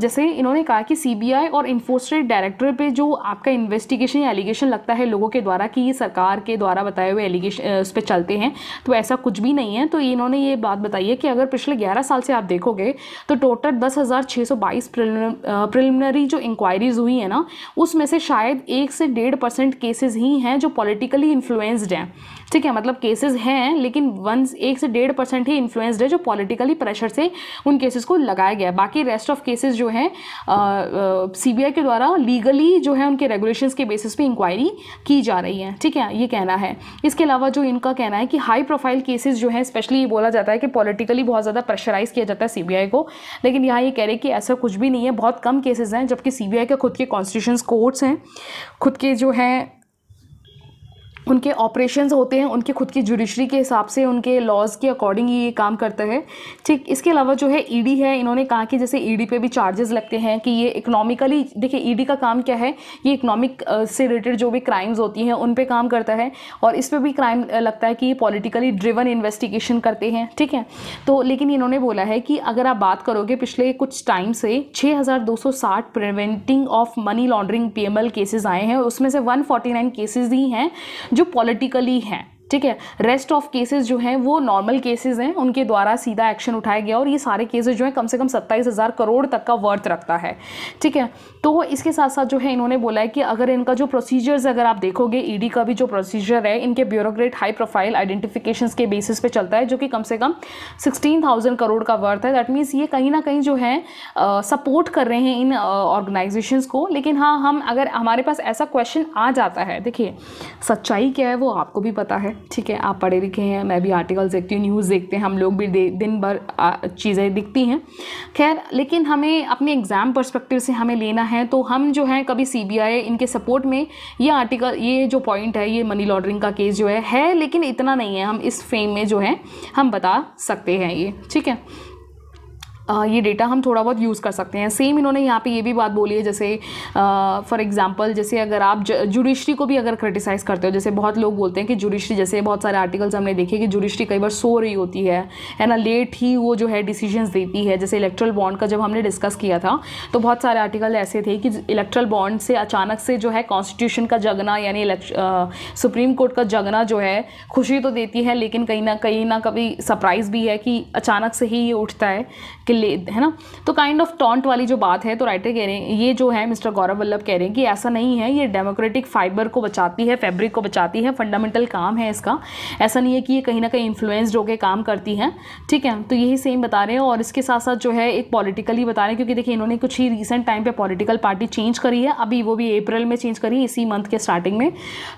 जैसे इन्होंने कहा कि सीबीआई और इन्फोस्टेट डायरेक्टर पे जो आपका इन्वेस्टिगेशन या एलिगेशन लगता है लोगों के द्वारा कि ये सरकार के द्वारा बताए हुए एलिगेशन उस पर चलते हैं तो ऐसा कुछ भी नहीं है तो इन्होंने ये बात बताई है कि अगर पिछले ग्यारह साल से आप देखोगे तो टोटल दस हज़ार छः सौ बाईस प्रिलिमिनरी जो इंक्वायरीज हुई है ना उसमें से शायद एक से डेढ़ परसेंट केसेज ही हैं जो पॉलिटिकली इन्फ्लुएंस्ड हैं ठीक है मतलब केसेस हैं लेकिन वन एक से डेढ़ परसेंट ही इन्फ्लुएंस्ड है जो पॉलिटिकली प्रेशर से उन केसेस को लगाया गया बाकी रेस्ट ऑफ केसेस जो हैं सीबीआई के द्वारा लीगली जो है उनके रेगुलेशन के बेसिस पे इंक्वायरी की जा रही है ठीक है ये कहना है इसके अलावा जो इनका कहना है कि हाई प्रोफाइल केसेस जो है स्पेशली ये बोला जाता है कि पॉलिटिकली बहुत ज़्यादा प्रेशराइज किया जाता है सीबीआई को लेकिन यहाँ ये कह रहे हैं कि ऐसा कुछ भी नहीं है बहुत कम केसेज हैं जबकि सीबीआई के खुद के कॉन्स्टिट्यूशन कोर्ट्स हैं खुद के जो है उनके ऑपरेशंस होते हैं उनके खुद की जुडिशरी के हिसाब से उनके लॉज के अकॉर्डिंग ये काम करता है ठीक इसके अलावा जो है ईडी e है इन्होंने कहा कि जैसे ईडी e पे भी चार्जेस लगते हैं कि ये इकोनॉमिकली देखिए ईडी e का काम क्या है ये इकोनॉमिक से रिलेटेड जो भी क्राइम्स होती हैं उन पर काम करता है और इस पर भी क्राइम लगता है कि ये पॉलिटिकली ड्रिवन इन्वेस्टिगेशन करते हैं ठीक है तो लेकिन इन्होंने बोला है कि अगर आप बात करोगे पिछले कुछ टाइम से छः preventing of money laundering P cases आए हैं उसमें से 149 केसेस ही हैं जो पॉलिटिकली हैं ठीक है रेस्ट ऑफ केसेस जो हैं वो नॉर्मल केसेस हैं उनके द्वारा सीधा एक्शन उठाया गया और ये सारे केसेस जो हैं कम से कम सत्ताईस हज़ार करोड़ तक का वर्थ रखता है ठीक है तो इसके साथ साथ जो है इन्होंने बोला है कि अगर इनका जो प्रोसीजर्स अगर आप देखोगे ईडी का भी जो प्रोसीजर है इनके ब्यूरोक्रेट हाई प्रोफाइल आइडेंटिफिकेशन के बेसिस पे चलता है जो कि कम से कम सिक्सटीन थाउजेंड करोड़ का वर्थ है दैट मीन्स ये कहीं ना कहीं जो है सपोर्ट कर रहे हैं इन ऑर्गेनाइजेशन को लेकिन हाँ हम अगर हमारे पास ऐसा क्वेश्चन आ जाता है देखिए सच्चाई क्या है वो आपको भी पता है ठीक है आप पढ़े लिखे हैं मैं भी आर्टिकल्स देखती हूँ न्यूज़ देखते हैं हम लोग भी दिन भर चीज़ें दिखती हैं खैर लेकिन हमें अपने एग्ज़ाम पर्सपेक्टिव से हमें लेना है तो हम जो है कभी सी इनके सपोर्ट में ये आर्टिकल ये जो पॉइंट है ये मनी लॉन्ड्रिंग का केस जो है है लेकिन इतना नहीं है हम इस फेम में जो है हम बता सकते हैं ये ठीक है ये डेटा हम थोड़ा बहुत यूज़ कर सकते हैं सेम इन्होंने यहाँ पे ये भी बात बोली है जैसे फॉर एग्जांपल जैसे अगर आप जुडिशरी को भी अगर क्रिटिसाइज़ करते हो जैसे बहुत लोग बोलते हैं कि जुडिशरी जैसे बहुत सारे आर्टिकल्स हमने देखे कि जुडिशरी कई बार सो रही होती है है ना लेट ही वो जो है डिसीजन देती है जैसे इलेक्ट्रल बॉन्ड का जब हमने डिस्कस किया था तो बहुत सारे आर्टिकल ऐसे थे कि इलेक्ट्रल बॉन्ड से अचानक से जो है कॉन्स्टिट्यूशन का जगना यानी सुप्रीम कोर्ट का जगना जो है खुशी तो देती है लेकिन कहीं ना कहीं ना कभी सरप्राइज़ भी है कि अचानक से ही ये उठता है कि ले है ना तो काइंड ऑफ टॉन्ट वाली जो बात है तो राइटर कह रहे हैं ये जो है मिस्टर गौरव वल्लभ कह रहे हैं कि ऐसा नहीं है ये डेमोक्रेटिक फाइबर को बचाती है फैब्रिक को बचाती है फंडामेंटल काम है इसका ऐसा नहीं है कि ये कहीं ना कहीं इन्फ्लुएंस्ड होकर काम करती है ठीक है तो यही सेम बता रहे हैं और इसके साथ साथ जो है एक पॉलिटिकली बता रहे हैं क्योंकि देखिए इन्होंने कुछ ही रिसेंट टाइम पर पॉलिटिकल पार्टी चेंज करी है अभी वो भी अप्रैल में चेंज करी इसी मंथ के स्टार्टिंग में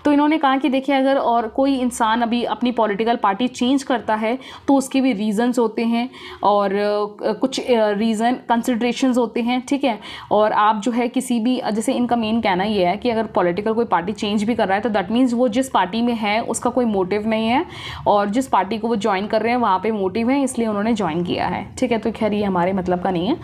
तो इन्होंने कहा कि देखिए अगर और कोई इंसान अभी अपनी पॉलिटिकल पार्टी चेंज करता है तो उसके भी रीज़न्स होते हैं और कुछ कुछ रीज़न कंसिड्रेशन होते हैं ठीक है और आप जो है किसी भी जैसे इनका मेन कहना ये है कि अगर पॉलिटिकल कोई पार्टी चेंज भी कर रहा है तो दैट मीन्स वो जिस पार्टी में है उसका कोई मोटिव नहीं है और जिस पार्टी को वो ज्वाइन कर रहे हैं वहाँ पे मोटिव है इसलिए उन्होंने ज्वाइन किया है ठीक है तो खैर ये हमारे मतलब का नहीं है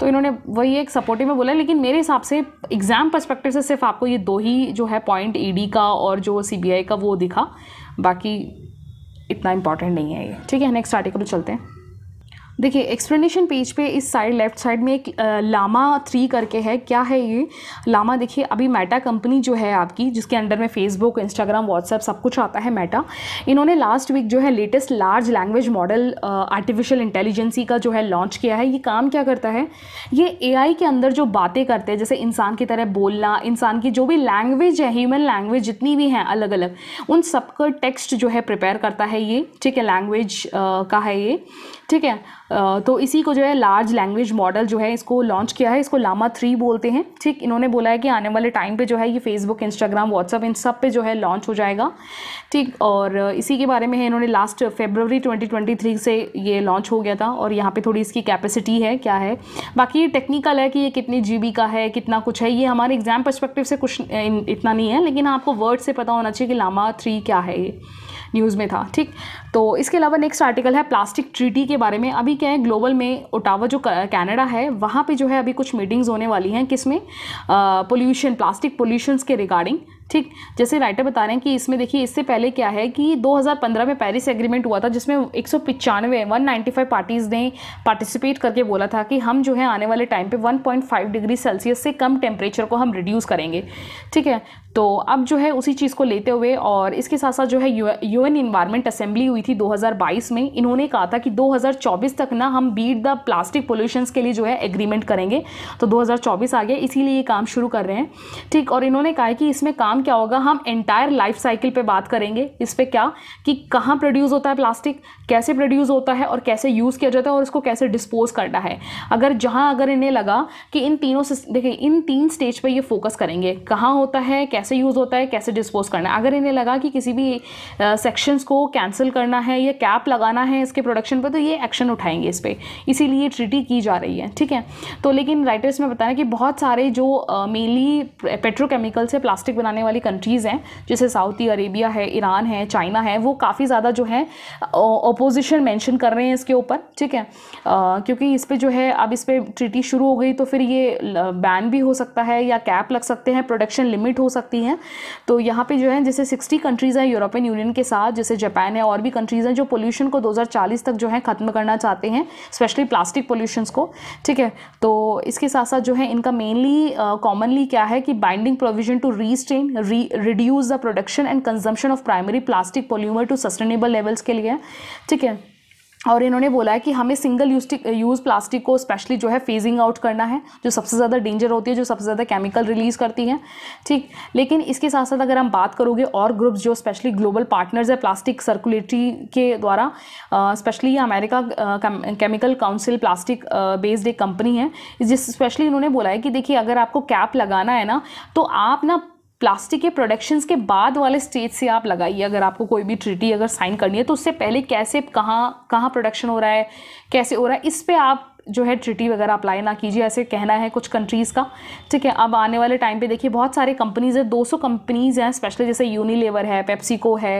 तो इन्होंने वही एक सपोर्टिव में बोला लेकिन मेरे हिसाब से एग्ज़ाम परस्पेक्टिव से सिर्फ आपको ये दो ही जो है पॉइंट ई e का और जो सी का वो दिखा बाकी इतना इंपॉर्टेंट नहीं है ये ठीक है नेक्स्ट आर्टिकल चलते हैं देखिए एक्सप्लेनेशन पेज पे इस साइड लेफ्ट साइड में एक लामा थ्री करके है क्या है ये लामा देखिए अभी मेटा कंपनी जो है आपकी जिसके अंडर में फेसबुक इंस्टाग्राम व्हाट्सएप सब कुछ आता है मेटा इन्होंने लास्ट वीक जो है latest large language model artificial intelligence का जो है लॉन्च किया है ये काम क्या करता है ये ए के अंदर जो बातें करते हैं जैसे इंसान की तरह बोलना इंसान की जो भी लैंग्वेज है ह्यूमन लैंग्वेज जितनी भी हैं अलग अलग उन सबका टेक्स्ट जो है प्रिपेयर करता है ये ठीक है लैंग्वेज का है ये ठीक है तो इसी को जो है लार्ज लैंग्वेज मॉडल जो है इसको लॉन्च किया है इसको लामा थ्री बोलते हैं ठीक इन्होंने बोला है कि आने वाले टाइम पे जो है ये फेसबुक इंस्टाग्राम व्हाट्सअप इन सब पे जो है लॉन्च हो जाएगा ठीक और इसी के बारे में है इन्होंने लास्ट फेब्रवरी 2023 से ये लॉन्च हो गया था और यहाँ पर थोड़ी इसकी कैपेसिटी है क्या है बाकी ये टेक्निकल है कि ये कितनी जी का है कितना कुछ है ये हमारे एग्ज़ाम परस्पेक्टिव से कुछ इतना नहीं है लेकिन आपको वर्ड से पता होना चाहिए कि लामा थ्री क्या है ये न्यूज़ में था ठीक तो इसके अलावा नेक्स्ट आर्टिकल है प्लास्टिक ट्रीटी के बारे में अभी क्या है ग्लोबल में ओटावा जो कनाडा है वहाँ पे जो है अभी कुछ मीटिंग्स होने वाली हैं किसमें पोल्यूशन प्लास्टिक पोल्यूशंस के रिगार्डिंग ठीक जैसे राइटर बता रहे हैं कि इसमें देखिए इससे पहले क्या है कि 2015 में पेरिस एग्रीमेंट हुआ था जिसमें एक सौ पचानवे वन नाइन्टी फाइव पार्टीज़ ने पार्टिसिपेट करके बोला था कि हम जो है आने वाले टाइम पे 1.5 डिग्री सेल्सियस से कम टेम्परेचर को हम रिड्यूस करेंगे ठीक है तो अब जो है उसी चीज़ को लेते हुए और इसके साथ साथ जो है यू एन इन्वायरमेंट असेंबली हुई हुई थी 2022 में इन्होंने कहा था कि 2024 तक ना हम बीट द प्लास्टिक पोल्यूशन के लिए जो है एग्रीमेंट करेंगे तो 2024 आ गया इसीलिए ये काम शुरू कर रहे हैं ठीक और इन्होंने कहा है कि इसमें काम क्या होगा हम एंटायर लाइफ साइकिल पर बात करेंगे इस पर क्या कि कहाँ प्रोड्यूस होता है प्लास्टिक कैसे प्रोड्यूस होता है और कैसे यूज़ किया जाता है और इसको कैसे डिस्पोज करना है अगर जहाँ अगर इन्हें लगा कि इन तीनों देखिए इन तीन स्टेज पर ये फोकस करेंगे कहाँ होता है कैसे यूज़ होता है कैसे डिस्पोज करना है अगर इन्हें लगा कि किसी भी सेक्शंस को कैंसिल करना करना है या कैप लगाना है इसके प्रोडक्शन पर तो ये एक्शन उठाएंगे इस पर इसीलिए ट्रीटी की जा रही है ठीक है तो लेकिन राइटर्स में बताया कि बहुत सारे जो मेनली पेट्रोकेमिकल से प्लास्टिक बनाने वाली कंट्रीज़ हैं जैसे सऊदी अरेबिया है ईरान है चाइना है वो काफ़ी ज़्यादा जो है ओपोजिशन मैंशन कर रहे हैं इसके ऊपर ठीक है क्योंकि इस पर जो है अब इस पर ट्रीटी शुरू हो गई तो फिर ये बैन भी हो सकता है या कैप लग सकते हैं प्रोडक्शन लिमिट हो सकती है तो यहाँ पे जो है जैसे 60 कंट्रीज़ हैं यूरोपियन यूनियन के साथ जैसे जापान है और भी कंट्रीज़ हैं जो पोल्यूशन को 2040 तक जो है ख़त्म करना चाहते हैं स्पेशली प्लास्टिक पोल्यूशंस को ठीक है तो इसके साथ साथ जो है इनका मेनली कॉमनली क्या है कि binding provision to stem reduce the production and consumption of primary plastic polymer to sustainable levels के लिए ठीक है और इन्होंने बोला है कि हमें सिंगल यूज यूज़ प्लास्टिक को स्पेशली जो है फेजिंग आउट करना है जो सबसे ज़्यादा डेंजर होती है जो सबसे ज़्यादा केमिकल रिलीज़ करती है ठीक लेकिन इसके साथ साथ अगर हम बात करोगे और ग्रुप्स जो स्पेशली ग्लोबल पार्टनर्स है प्लास्टिक सर्कुलेटरी के द्वारा स्पेशली ये America chemical council plastic based एक कंपनी है जिस स्पेशली इन्होंने बोला है कि देखिए अगर आपको कैप लगाना है ना तो आप ना प्लास्टिक के प्रोडक्शंस के बाद वाले स्टेज से आप लगाइए अगर आपको कोई भी ट्रीटी अगर साइन करनी है तो उससे पहले कैसे कहाँ कहाँ प्रोडक्शन हो रहा है कैसे हो रहा है इस पर आप जो है ट्रिटी वगैरह अप्लाई ना कीजिए ऐसे कहना है कुछ कंट्रीज़ का ठीक है अब आने वाले टाइम पे देखिए बहुत सारे कंपनीज़ है 200 कंपनीज़ हैं स्पेशली जैसे यूनिलेवर है पेप्सिको है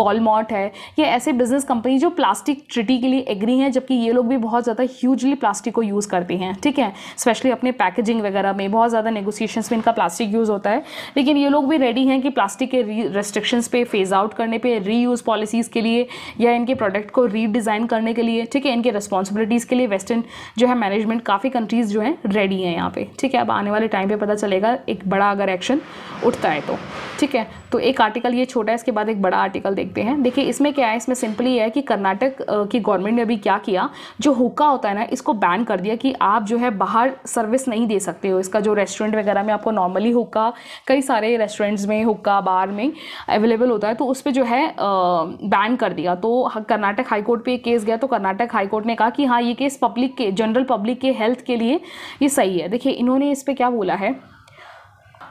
वॉलमार्ट है ये ऐसे बिजनेस कंपनी जो प्लास्टिक ट्रिटी के लिए एग्री हैं जबकि ये लोग भी बहुत ज़्यादा ह्यूजली प्लास्टिक को यूज़ करते हैं ठीक है स्पेशली अपने पैकेजिंग वगैरह में बहुत ज़्यादा नेगोसिएशन में इनका प्लास्टिक यूज़ होता है लेकिन ये लोग भी रेडी हैं कि प्लास्टिक के रेस्ट्रिक्शंस पे फेज़ आउट करने पर री पॉलिसीज़ के लिए या इनके प्रोडक्ट को रीडिज़ाइन करने के लिए ठीक है इनके रिस्पॉन्सिबिलिटीज़ के लिए वेस्टर्न जो है मैनेजमेंट काफ़ी कंट्रीज़ जो हैं रेडी हैं यहाँ पे ठीक है अब आने वाले टाइम पे पता चलेगा एक बड़ा अगर एक्शन उठता है तो ठीक है तो एक आर्टिकल ये छोटा है इसके बाद एक बड़ा आर्टिकल देखते हैं देखिए इसमें क्या है इसमें सिंपली है कि कर्नाटक की गवर्नमेंट ने अभी क्या किया जो हुक्का होता है ना इसको बैन कर दिया कि आप जो है बाहर सर्विस नहीं दे सकते हो इसका जो रेस्टोरेंट वगैरह में आपको नॉर्मली हुक्का कई सारे रेस्टोरेंट्स में हुक्का बार में अवेलेबल होता है तो उस पर जो है बैन कर दिया तो कर्नाटक हाईकोर्ट पर एक केस गया तो कर्नाटक हाईकोर्ट ने कहा कि हाँ ये केस पब्लिक के जनरल पब्लिक के हेल्थ के लिए ये सही है देखिए इन्होंने इस पर क्या बोला है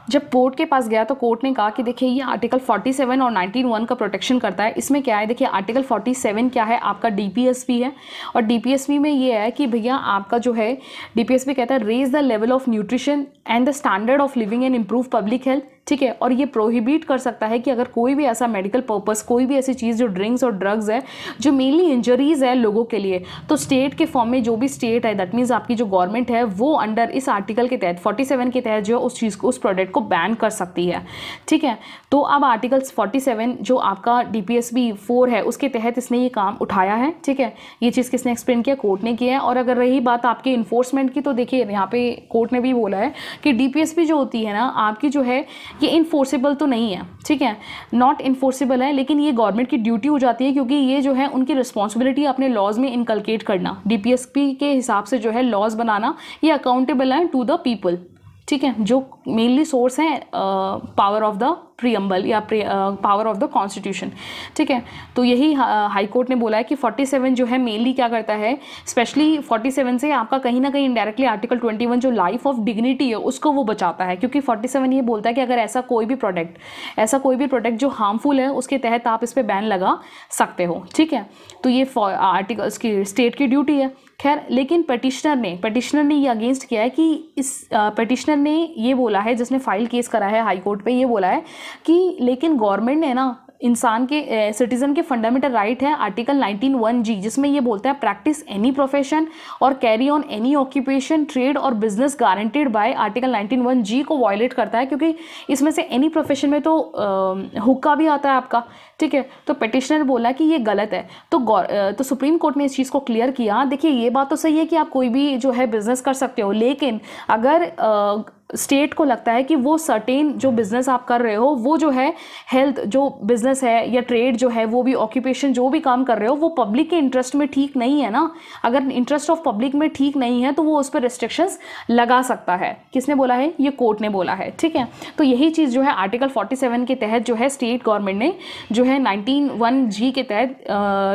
जब कोर्ट के पास गया तो कोर्ट ने कहा कि देखिए ये आर्टिकल 47 और 191 का प्रोटेक्शन करता है इसमें क्या है देखिए आर्टिकल 47 क्या है आपका डीपीएसपी है और डीपीएसपी में ये है कि भैया आपका जो है डीपीएसपी कहता है raise the level of nutrition and the standard of living and improve public health ठीक है और ये प्रोहिबिट कर सकता है कि अगर कोई भी ऐसा मेडिकल पर्पस कोई भी ऐसी चीज़ जो ड्रिंक्स और ड्रग्स है जो मेनली इंजरीज है लोगों के लिए तो स्टेट के फॉर्म में जो भी स्टेट है दैट मीन्स आपकी जो गवर्नमेंट है वो अंडर इस आर्टिकल के तहत 47 के तहत जो उस चीज़ को उस प्रोडक्ट को बैन कर सकती है ठीक है तो अब आर्टिकल्स 47 जो आपका डी पी फोर है उसके तहत इसने ये काम उठाया है ठीक है ये चीज़ किसने एक्सप्लेन किया कोर्ट ने किया है और अगर रही बात आपके इन्फोर्समेंट की तो देखिए यहाँ पे कोर्ट ने भी बोला है कि डी जो होती है ना आपकी जो है ये इन्फोर्सेबल तो नहीं है ठीक है नॉट इन्फोर्सेबल है लेकिन ये गवर्नमेंट की ड्यूटी हो जाती है क्योंकि ये जो है उनकी रिस्पॉन्सिबिलिटी अपने लॉज में इनकलकेट करना डी के हिसाब से जो है लॉज बनाना ये अकाउंटेबल है टू द पीपल ठीक है जो मेनली सोर्स हैं पावर ऑफ द प्रियम्बल या पावर ऑफ द कॉन्स्टिट्यूशन ठीक है तो यही हाई कोर्ट ने बोला है कि 47 जो है मेनली क्या करता है स्पेशली 47 से आपका कहीं ना कहीं इंडायरेक्टली आर्टिकल 21 जो लाइफ ऑफ डिग्निटी है उसको वो बचाता है क्योंकि 47 ये बोलता है कि अगर ऐसा कोई भी प्रोडक्ट ऐसा कोई भी प्रोडक्ट जो हार्मफुल है उसके तहत आप इस पर बैन लगा सकते हो ठीक है तो ये आर्टिकल स्टेट की ड्यूटी है खैर लेकिन पटिशनर ने पटिशनर ने ये अगेंस्ट किया है कि इस पटिशनर ने ये बोला है जिसने फाइल केस करा है हाई कोर्ट पे ये बोला है कि लेकिन गवर्नमेंट ने ना इंसान के सिटीजन के फंडामेंटल राइट है आर्टिकल 19 वन जी जिसमें ये बोलता है प्रैक्टिस एनी प्रोफेशन और carry on any occupation trade और business guaranteed by article 19 one G को वायलेट करता है क्योंकि इसमें से एनी प्रोफेशन में तो हुक्का भी आता है आपका ठीक है तो पिटिशनर बोला कि ये गलत है तो तो सुप्रीम कोर्ट ने इस चीज़ को क्लियर किया देखिए ये बात तो सही है कि आप कोई भी जो है बिज़नेस कर सकते हो लेकिन अगर स्टेट को लगता है कि वो सर्टेन जो बिज़नेस आप कर रहे हो वो जो है हेल्थ जो बिज़नेस है या ट्रेड जो है वो भी ऑक्यूपेशन जो भी काम कर रहे हो वो पब्लिक के इंटरेस्ट में ठीक नहीं है ना अगर इंटरेस्ट ऑफ पब्लिक में ठीक नहीं है तो वो उस पर रिस्ट्रिक्शंस लगा सकता है किसने बोला है ये कोर्ट ने बोला है ठीक है तो यही चीज़ जो है आर्टिकल फोर्टी के तहत जो है स्टेट गवर्नमेंट ने जो है नाइनटीन जी के तहत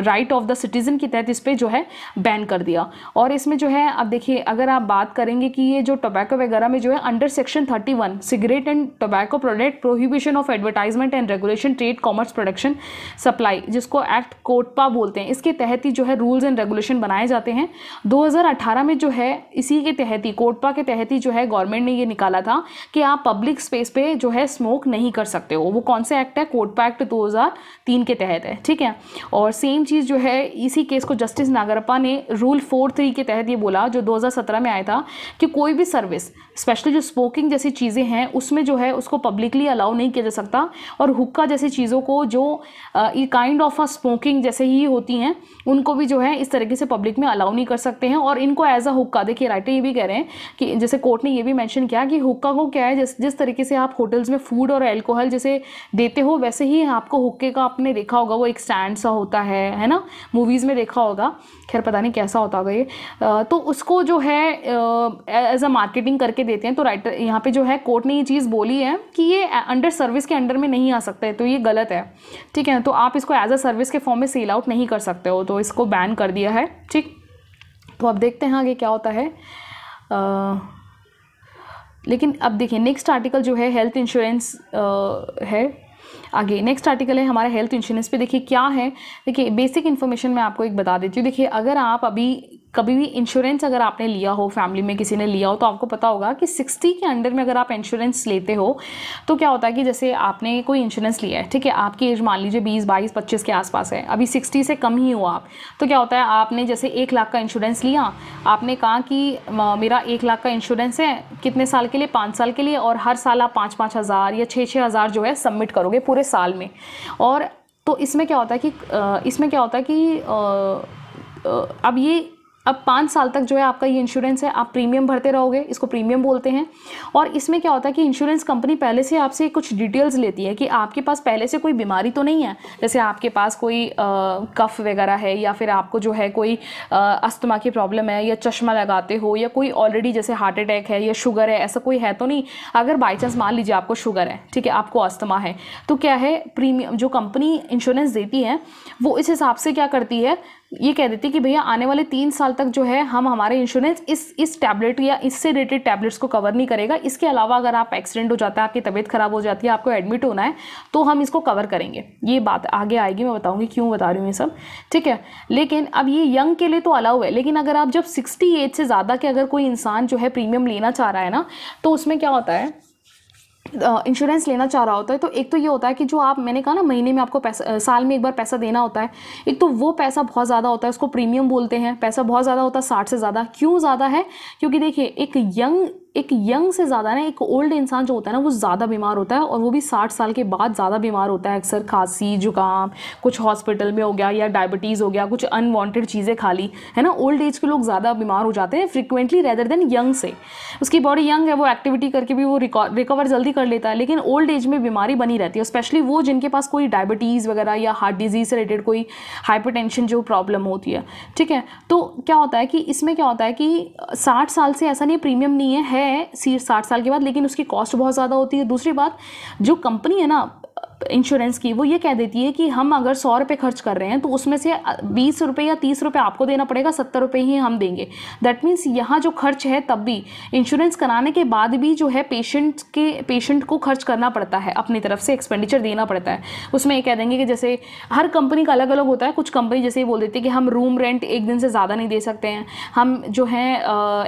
राइट ऑफ द सिटीज़न के तहत इस पर जो है बैन कर दिया और इसमें जो है अब देखिए अगर आप बात करेंगे कि ये जो टोबैको वगैरह में जो है under under section 31 cigarette and tobacco product prohibition of advertisement and regulation trade commerce production supply जिसको एक्ट कोटपा बोलते हैं इसके तहत ही जो है रूल्स एंड रेगुलेशन बनाए जाते हैं 2018 में जो है इसी के तहत ही कोटपा के तहत ही जो है गवर्नमेंट ने ये निकाला था कि आप पब्लिक स्पेस पे जो है स्मोक नहीं कर सकते हो वो कौन सा एक्ट है कोटपा एक्ट तीन के तहत है ठीक है और सेम चीज़ जो है इसी केस को जस्टिस नागरप्पा ने रूल फोर थ्री के तहत ये बोला जो सत्रह में आया था कि कोई भी सर्विस स्पेशली जो स्मोकिंग जैसी चीज़ें हैं उसमें जो है उसको पब्लिकली अलाउ नहीं किया जा सकता और हुक्का जैसी चीज़ों को जो ये काइंड ऑफ अ स्मोकिंग जैसे ही होती हैं उनको भी जो है इस तरीके से पब्लिक में अलाउ नहीं कर सकते हैं और इनको एज अ हुक्का देखिए राइटर ये भी कह रहे हैं कि जैसे कोर्ट ने ये भी मैंशन किया कि हुक्का को क्या है जिस जिस तरीके से आप होटल्स में फूड और एल्कोहल जैसे देते हो वैसे ही आपको हुक्के का आपने देखा होगा वो एक स्टैंड सा होता है है ना मूवीज़ में देखा होगा खैर पता नहीं कैसा होता होगा ये तो उसको जो है एज अ मार्केटिंग करके देते हैं तो राइटर यहाँ पे जो है कोर्ट ने ये चीज़ बोली है कि ये अंडर सर्विस के अंडर में नहीं आ सकते तो ये गलत है ठीक है तो आप इसको एज अ सर्विस के फॉर्म में सेल आउट नहीं कर सकते हो तो इसको बैन कर दिया है ठीक तो अब देखते हैं आगे क्या होता है आ, लेकिन अब देखिए नेक्स्ट आर्टिकल जो है हेल्थ इंश्योरेंस है आगे नेक्स्ट आर्टिकल है हमारा हेल्थ इंश्योरेंस पे देखिए क्या है देखिए बेसिक इन्फॉर्मेशन मैं आपको एक बता देती हूँ देखिए अगर आप अभी कभी भी इंश्योरेंस अगर आपने लिया हो फैमिली में किसी ने लिया हो तो आपको पता होगा कि सिक्सटी के अंडर में अगर आप इंश्योरेंस लेते हो तो क्या होता है कि जैसे आपने कोई इंश्योरेंस लिया है ठीक है आपकी एज मान लीजिए बीस बाईस पच्चीस के आसपास है अभी सिक्सटी से कम ही हो आप तो क्या होता है आपने जैसे एक लाख का इंश्योरेंस लिया आपने कहा कि मेरा एक लाख का इंश्योरेंस है कितने साल के लिए पाँच साल के लिए और हर साल आप पाँच पाँच हज़ार या छः छः हज़ार जो है सबमिट करोगे पूरे साल में और तो इसमें क्या होता है कि इसमें क्या होता है कि अब ये अब पाँच साल तक जो है आपका ये इंश्योरेंस है आप प्रीमियम भरते रहोगे इसको प्रीमियम बोलते हैं और इसमें क्या होता है कि इंश्योरेंस कंपनी पहले से आपसे कुछ डिटेल्स लेती है कि आपके पास पहले से कोई बीमारी तो नहीं है जैसे आपके पास कोई कफ़ वगैरह है या फिर आपको जो है कोई अस्थमा की प्रॉब्लम है या चश्मा लगाते हो या कोई ऑलरेडी जैसे हार्ट अटैक है या शुगर है ऐसा कोई है तो नहीं अगर बाई चांस मान लीजिए आपको शुगर है ठीक है आपको अस्थमा है तो क्या है प्रीमियम जो कंपनी इंश्योरेंस देती है वो इस हिसाब से क्या करती है ये कह देती कि भैया आने वाले तीन साल तक जो है हम हमारे इंश्योरेंस इस इस टैबलेट या इससे रिलेटेड टैबलेट्स को कवर नहीं करेगा इसके अलावा अगर आप एक्सीडेंट हो जाता है आपकी तबीयत ख़राब हो जाती है आपको एडमिट होना है तो हम इसको कवर करेंगे ये बात आगे आएगी मैं बताऊँगी क्यों बता रही हूँ ये सब ठीक है लेकिन अब ये यंग के लिए तो अलाउ है लेकिन अगर आप जब सिक्सटी एज से ज़्यादा के अगर कोई इंसान जो है प्रीमियम लेना चाह रहा है ना तो उसमें क्या होता है इंश्योरेंस लेना चाह रहा होता है तो एक तो ये होता है कि जो आप मैंने कहा ना महीने में आपको पैसा साल में एक बार पैसा देना होता है एक तो वो पैसा बहुत ज़्यादा होता है उसको प्रीमियम बोलते हैं पैसा बहुत ज़्यादा होता है साठ से ज़्यादा क्यों ज़्यादा है क्योंकि देखिए एक यंग एक यंग से ज़्यादा ना एक ओल्ड इंसान जो होता है ना वो ज़्यादा बीमार होता है और वो भी साठ साल के बाद ज़्यादा बीमार होता है अक्सर खांसी जुकाम कुछ हॉस्पिटल में हो गया या डायबिटीज़ हो गया कुछ अनवांटेड चीज़ें खा ली है ना ओल्ड एज के लोग ज़्यादा बीमार हो जाते हैं फ्रिक्वेंटली रेदर देन यंग से उसकी बॉडी यंग है वो एक्टिविटी करके भी वो रिकवर जल्दी कर लेता है लेकिन ओल्ड एज में बीमारी बनी रहती है स्पेशली वो जिनके पास कोई डायबिटीज़ वगैरह या हार्ट डिजीज़ से रिलेटेड कोई हाइपर जो प्रॉब्लम होती है ठीक है तो क्या होता है कि इसमें क्या होता है कि साठ साल से ऐसा नहीं प्रीमियम नहीं है है सीट साठ साल के बाद लेकिन उसकी कॉस्ट बहुत ज़्यादा होती है दूसरी बात जो कंपनी है ना इंश्योरेंस की वो ये कह देती है कि हम अगर सौ रुपये खर्च कर रहे हैं तो उसमें से बीस रुपये या तीस रुपये आपको देना पड़ेगा सत्तर रुपये ही हम देंगे दैट मीन्स यहाँ जो खर्च है तब भी इंश्योरेंस कराने के बाद भी जो है पेशेंट के पेशेंट को खर्च करना पड़ता है अपनी तरफ से एक्सपेंडिचर देना पड़ता है उसमें ये कह देंगे कि जैसे हर कंपनी का अलग अलग होता है कुछ कंपनी जैसे ये बोल देती है कि हम रूम रेंट एक दिन से ज़्यादा नहीं दे सकते हैं हम जो है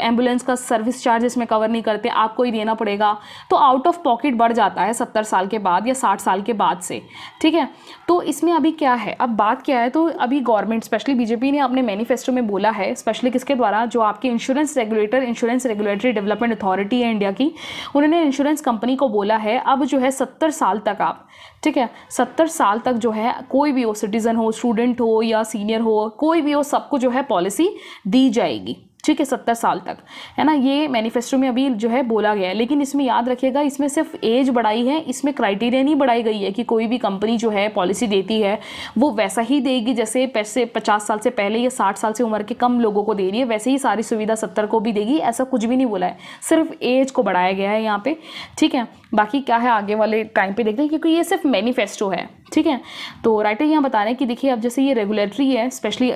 एम्बुलेंस का सर्विस चार्ज इसमें कवर नहीं करते आपको ही देना पड़ेगा तो आउट ऑफ पॉकेट बढ़ जाता है सत्तर साल के बाद या साठ साल के बाद से ठीक है तो इसमें अभी क्या है अब बात क्या है तो अभी गवर्नमेंट स्पेशली बीजेपी ने अपने मैनिफेस्टो में बोला है स्पेशली किसके द्वारा जो आपके insurance regulator insurance regulatory development authority है इंडिया की उन्होंने इंश्योरेंस कंपनी को बोला है अब जो है सत्तर साल तक आप ठीक है सत्तर साल तक जो है कोई भी हो सिटीज़न हो स्टूडेंट हो या सीनियर हो कोई भी हो सबको जो है पॉलिसी दी जाएगी ठीक है सत्तर साल तक है ना ये मैनिफेस्टो में अभी जो है बोला गया है लेकिन इसमें याद रखिएगा इसमें सिर्फ एज बढ़ाई है इसमें क्राइटेरिया नहीं बढ़ाई गई है कि कोई भी कंपनी जो है पॉलिसी देती है वो वैसा ही देगी जैसे पैसे पचास साल से पहले या साठ साल से उम्र के कम लोगों को दे रही है वैसे ही सारी सुविधा सत्तर को भी देगी ऐसा कुछ भी नहीं बोला है सिर्फ एज को बढ़ाया गया है यहाँ पर ठीक है बाकी क्या है आगे वाले टाइम पे देखते हैं क्योंकि ये सिर्फ मैनिफेस्टो है ठीक है तो राइटर यहाँ बता रहे हैं कि देखिए अब जैसे ये रेगुलेटरी है specially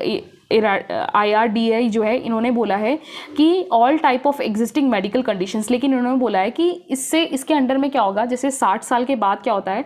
I R D I जो है इन्होंने बोला है कि all type of existing medical conditions लेकिन इन्होंने बोला है कि इससे इसके अंडर में क्या होगा जैसे 60 साल के बाद क्या होता है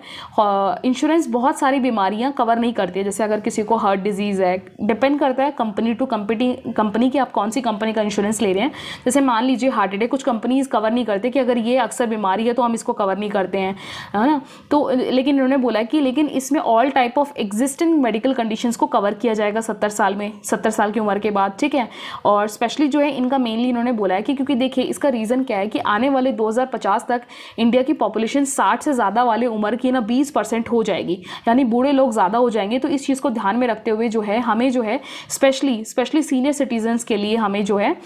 इंश्योरेंस बहुत सारी बीमारियां कवर नहीं करती है जैसे अगर किसी को हार्ट डिजीज़ है डिपेंड करता है कंपनी टू कंपनी कंपनी की आप कौन सी कंपनी का इंश्योरेंस ले रहे हैं जैसे मान लीजिए हार्ट अटैक कुछ कंपनीज कवर नहीं करते कि अगर ये अक्सर बीमारी है तो हम इसको कवर नहीं करते हैं है ना तो लेकिन इन्होंने बोला कि लेकिन इसमें all type of existing medical condition को कवर किया जाएगा सत्तर साल में सत्तर साल की उम्र के बाद ठीक है और स्पेशली जो है इनका मेनली इन्होंने बोला है कि क्योंकि देखिए इसका रीज़न क्या है कि आने वाले 2050 तक इंडिया की पॉपुलेशन 60 से ज़्यादा वाले उम्र की ना 20 परसेंट हो जाएगी यानी बूढ़े लोग ज़्यादा हो जाएंगे तो इस चीज़ को ध्यान में रखते हुए जो है हमें जो है स्पेशली स्पेशली सीनियर सिटीजन्स के लिए हमें जो है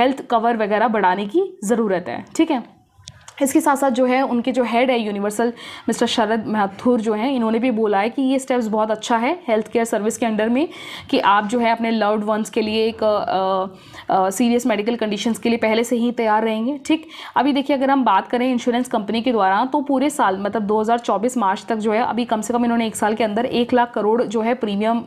हेल्थ कवर वगैरह बढ़ाने की ज़रूरत है ठीक है इसके साथ साथ जो है उनके जो हेड है यूनिवर्सल मिस्टर शरद माथुर जो हैं इन्होंने भी बोला है कि ये स्टेप्स बहुत अच्छा है हेल्थ केयर सर्विस के अंडर में कि आप जो है अपने लव्ड वंस के लिए एक सीरियस मेडिकल कंडीशंस के लिए पहले से ही तैयार रहेंगे ठीक अभी देखिए अगर हम बात करें इंश्योरेंस कंपनी के द्वारा तो पूरे साल मतलब दो मार्च तक जो है अभी कम से कम इन्होंने एक साल के अंदर एक लाख करोड़ जो है प्रीमियम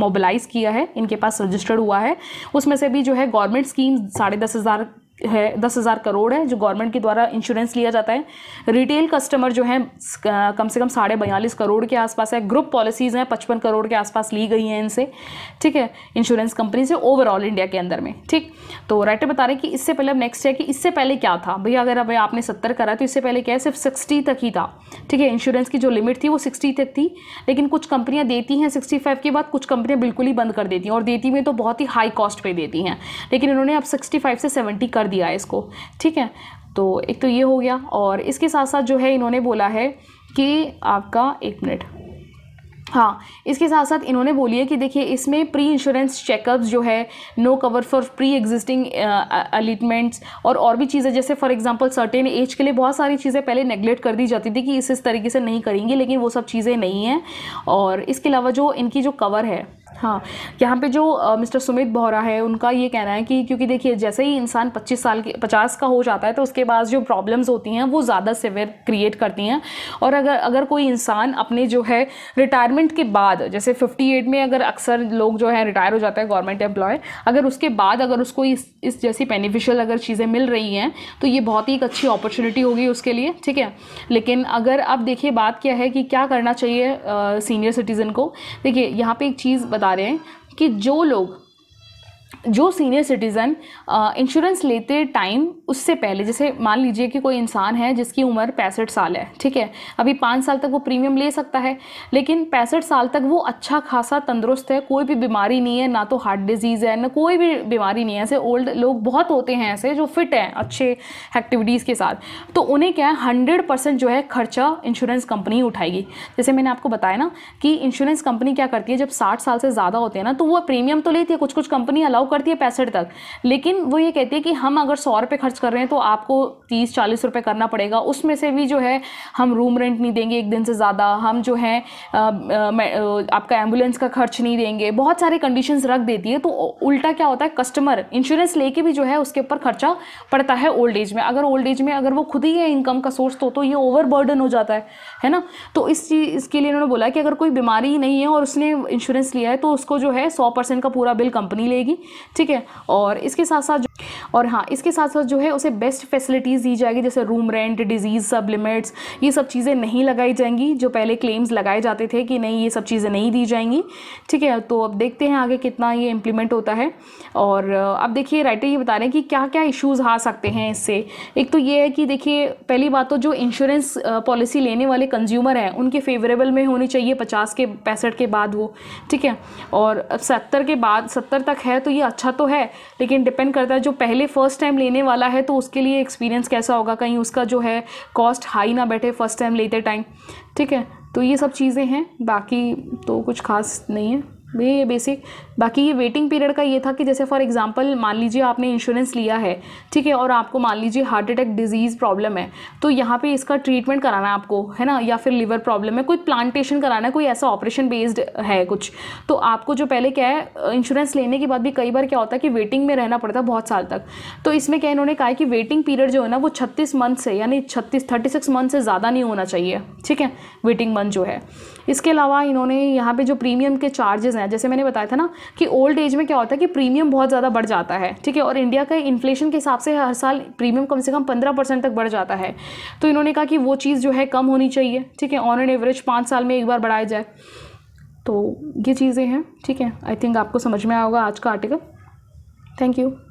मोबिलाइज़ किया है इनके पास रजिस्टर्ड हुआ है उसमें से भी जो है गवर्नमेंट स्कीम साढ़े दस हज़ार है दस हज़ार करोड़ है जो गवर्नमेंट के द्वारा इंश्योरेंस लिया जाता है रिटेल कस्टमर जो है कम से कम साढ़े बयालीस करोड़ के आसपास है ग्रुप पॉलिसीज़ हैं पचपन करोड़ के आसपास ली गई हैं इनसे ठीक है इंश्योरेंस कंपनी से ओवरऑल इंडिया के अंदर में ठीक तो राइटर बता रहे हैं कि इससे पहले अब नेक्स्ट है कि इससे पहले क्या था भैया अगर अब आपने सत्तर करा तो इससे पहले क्या है सिर्फ सिक्सटी तक ही था ठीक है इंश्योरेंस की जो लिमिट थी वो सिक्सटी तक थी लेकिन कुछ कंपनियाँ देती हैं सिक्सटी फाइव के बाद कुछ कंपनियाँ बिल्कुल ही बंद कर देती हैं और देती में तो बहुत ही हाई कॉस्ट पर देती हैं लेकिन इन्होंने अब सिक्सटी फाइव से सेवेंटी कर कर दिया है इसको ठीक है तो एक तो ये हो गया और इसके साथ साथ जो है इन्होंने बोला है कि आपका एक मिनट हाँ इसके साथ साथ इन्होंने बोली है कि देखिए इसमें प्री इंश्योरेंस चेकअप्स जो है no cover for pre existing ailments और और भी चीज़ें जैसे फॉर एग्जांपल सर्टेन एज के लिए बहुत सारी चीज़ें पहले नेग्लेक्ट कर दी जाती थी कि इस इस तरीके से नहीं करेंगे लेकिन वो सब चीज़ें नहीं हैं और इसके अलावा जो इनकी जो कवर है हाँ यहाँ पे जो मिस्टर सुमित बोहरा है उनका ये कहना है कि क्योंकि देखिए जैसे ही इंसान 25 साल के 50 का हो जाता है तो उसके बाद जो प्रॉब्लम्स होती हैं वो ज़्यादा सिवियर क्रिएट करती हैं और अगर अगर कोई इंसान अपने जो है रिटायरमेंट के बाद जैसे 58 में अगर अक्सर लोग जो है रिटायर हो जाता है गवर्नमेंट एम्प्लॉय अगर उसके बाद अगर उसको इस इस जैसी बेनिफिशियल अगर चीज़ें मिल रही हैं तो ये बहुत ही एक अच्छी अपॉर्चुनिटी होगी उसके लिए ठीक है लेकिन अगर आप देखिए बात क्या है कि क्या करना चाहिए सीनियर सिटीज़न को देखिए यहाँ पर एक चीज़ बता बता रहे हैं कि जो लोग जो सीनियर सिटीज़न इंश्योरेंस लेते टाइम उससे पहले जैसे मान लीजिए कि कोई इंसान है जिसकी उम्र पैंसठ साल है ठीक है अभी पाँच साल तक वो प्रीमियम ले सकता है लेकिन पैंसठ साल तक वो अच्छा खासा तंदुरुस्त है कोई भी बीमारी नहीं है ना तो हार्ट डिजीज़ है ना कोई भी बीमारी नहीं है ऐसे ओल्ड लोग बहुत होते हैं ऐसे जो फिट हैं अच्छे एक्टिविटीज़ के साथ तो उन्हें क्या है हंड्रेड परसेंट जो है खर्चा इंश्योरेंस कंपनी उठाएगी जैसे मैंने आपको बताया ना कि इंश्योरेंस कंपनी क्या करती है जब साठ साल से ज़्यादा होते हैं ना तो वो प्रीमियम तो लेती है कुछ कुछ कंपनी अलाउ अलाउ करती है पैंसठ तक लेकिन वो ये कहती है कि हम अगर सौ रुपये खर्च कर रहे हैं तो आपको तीस चालीस रुपये करना पड़ेगा उसमें से भी जो है हम रूम रेंट नहीं देंगे एक दिन से ज़्यादा हम जो है आपका एम्बुलेंस का खर्च नहीं देंगे बहुत सारे कंडीशंस रख देती है तो उल्टा क्या होता है कस्टमर इंश्योरेंस लेके भी जो है उसके ऊपर खर्चा पड़ता है ओल्ड एज में अगर ओल्ड एज में अगर वो खुद ही है इनकम का सोर्स तो, तो ये ओवरबर्डन हो जाता है है ना तो इस चीज़ इसके लिए उन्होंने बोला कि अगर कोई बीमारी नहीं है और उसने इंश्योरेंस लिया है तो उसको जो है सौ परसेंट का पूरा बिल कंपनी लेगी ठीक है और इसके साथ साथ और हाँ इसके साथ साथ जो है उसे बेस्ट फैसिलिटीज़ दी जाएगी जैसे रूम रेंट डिजीज़ सब लिमिट्स ये सब चीज़ें नहीं लगाई जाएंगी जो पहले क्लेम्स लगाए जाते थे कि नहीं ये सब चीज़ें नहीं दी जाएंगी ठीक है तो अब देखते हैं आगे कितना ये इम्प्लीमेंट होता है और अब देखिए राइटर ये बता रहे हैं कि क्या क्या इशूज़ आ सकते हैं इससे एक तो ये है कि देखिए पहली बात तो जो इंश्योरेंस पॉलिसी लेने वाले कंज्यूमर हैं उनके फेवरेबल में होनी चाहिए पचास के पैंसठ के बाद वो ठीक है और सत्तर के बाद सत्तर तक है तो ये अच्छा तो है लेकिन डिपेंड करता है जो पहले फ़र्स्ट टाइम लेने वाला है तो उसके लिए एक्सपीरियंस कैसा होगा कहीं उसका जो है कॉस्ट हाई ना बैठे फ़र्स्ट टाइम लेते टाइम ठीक है तो ये सब चीज़ें हैं बाकी तो कुछ खास नहीं है ये बेसिक बाकी ये वेटिंग पीरियड का ये था कि जैसे फॉर एग्जांपल मान लीजिए आपने इंश्योरेंस लिया है ठीक है और आपको मान लीजिए हार्ट अटैक डिजीज़ प्रॉब्लम है तो यहाँ पे इसका ट्रीटमेंट कराना है आपको है ना या फिर लिवर प्रॉब्लम है कोई प्लांटेशन कराना है कोई ऐसा ऑपरेशन बेस्ड है कुछ तो आपको जो पहले क्या है इंश्योरेंस लेने के बाद भी कई बार क्या होता है कि वेटिंग में रहना पड़ता है बहुत साल तक तो इसमें क्या इन्होंने कहा कि वेटिंग पीरियड जो है ना वो छत्तीस मंथ से यानी छत्तीस थर्टी सिक्स मंथ से ज़्यादा नहीं होना चाहिए ठीक है वेटिंग मंथ जो है इसके अलावा इन्होंने यहाँ पे जो प्रीमियम के चार्जेस हैं जैसे मैंने बताया था ना कि ओल्ड एज में क्या होता है कि प्रीमियम बहुत ज़्यादा बढ़ जाता है ठीक है और इंडिया का इन्फ्लेशन के हिसाब से हर साल प्रीमियम कम से कम पंद्रह तक बढ़ जाता है तो इन्होंने कहा कि वो चीज़ जो है कम होनी चाहिए ठीक है ऑन एन एवरेज पाँच साल में एक बार बढ़ाया जाए तो ये चीज़ें हैं ठीक है आई थिंक आपको समझ में आया होगा आज का आर्टिकल थैंक यू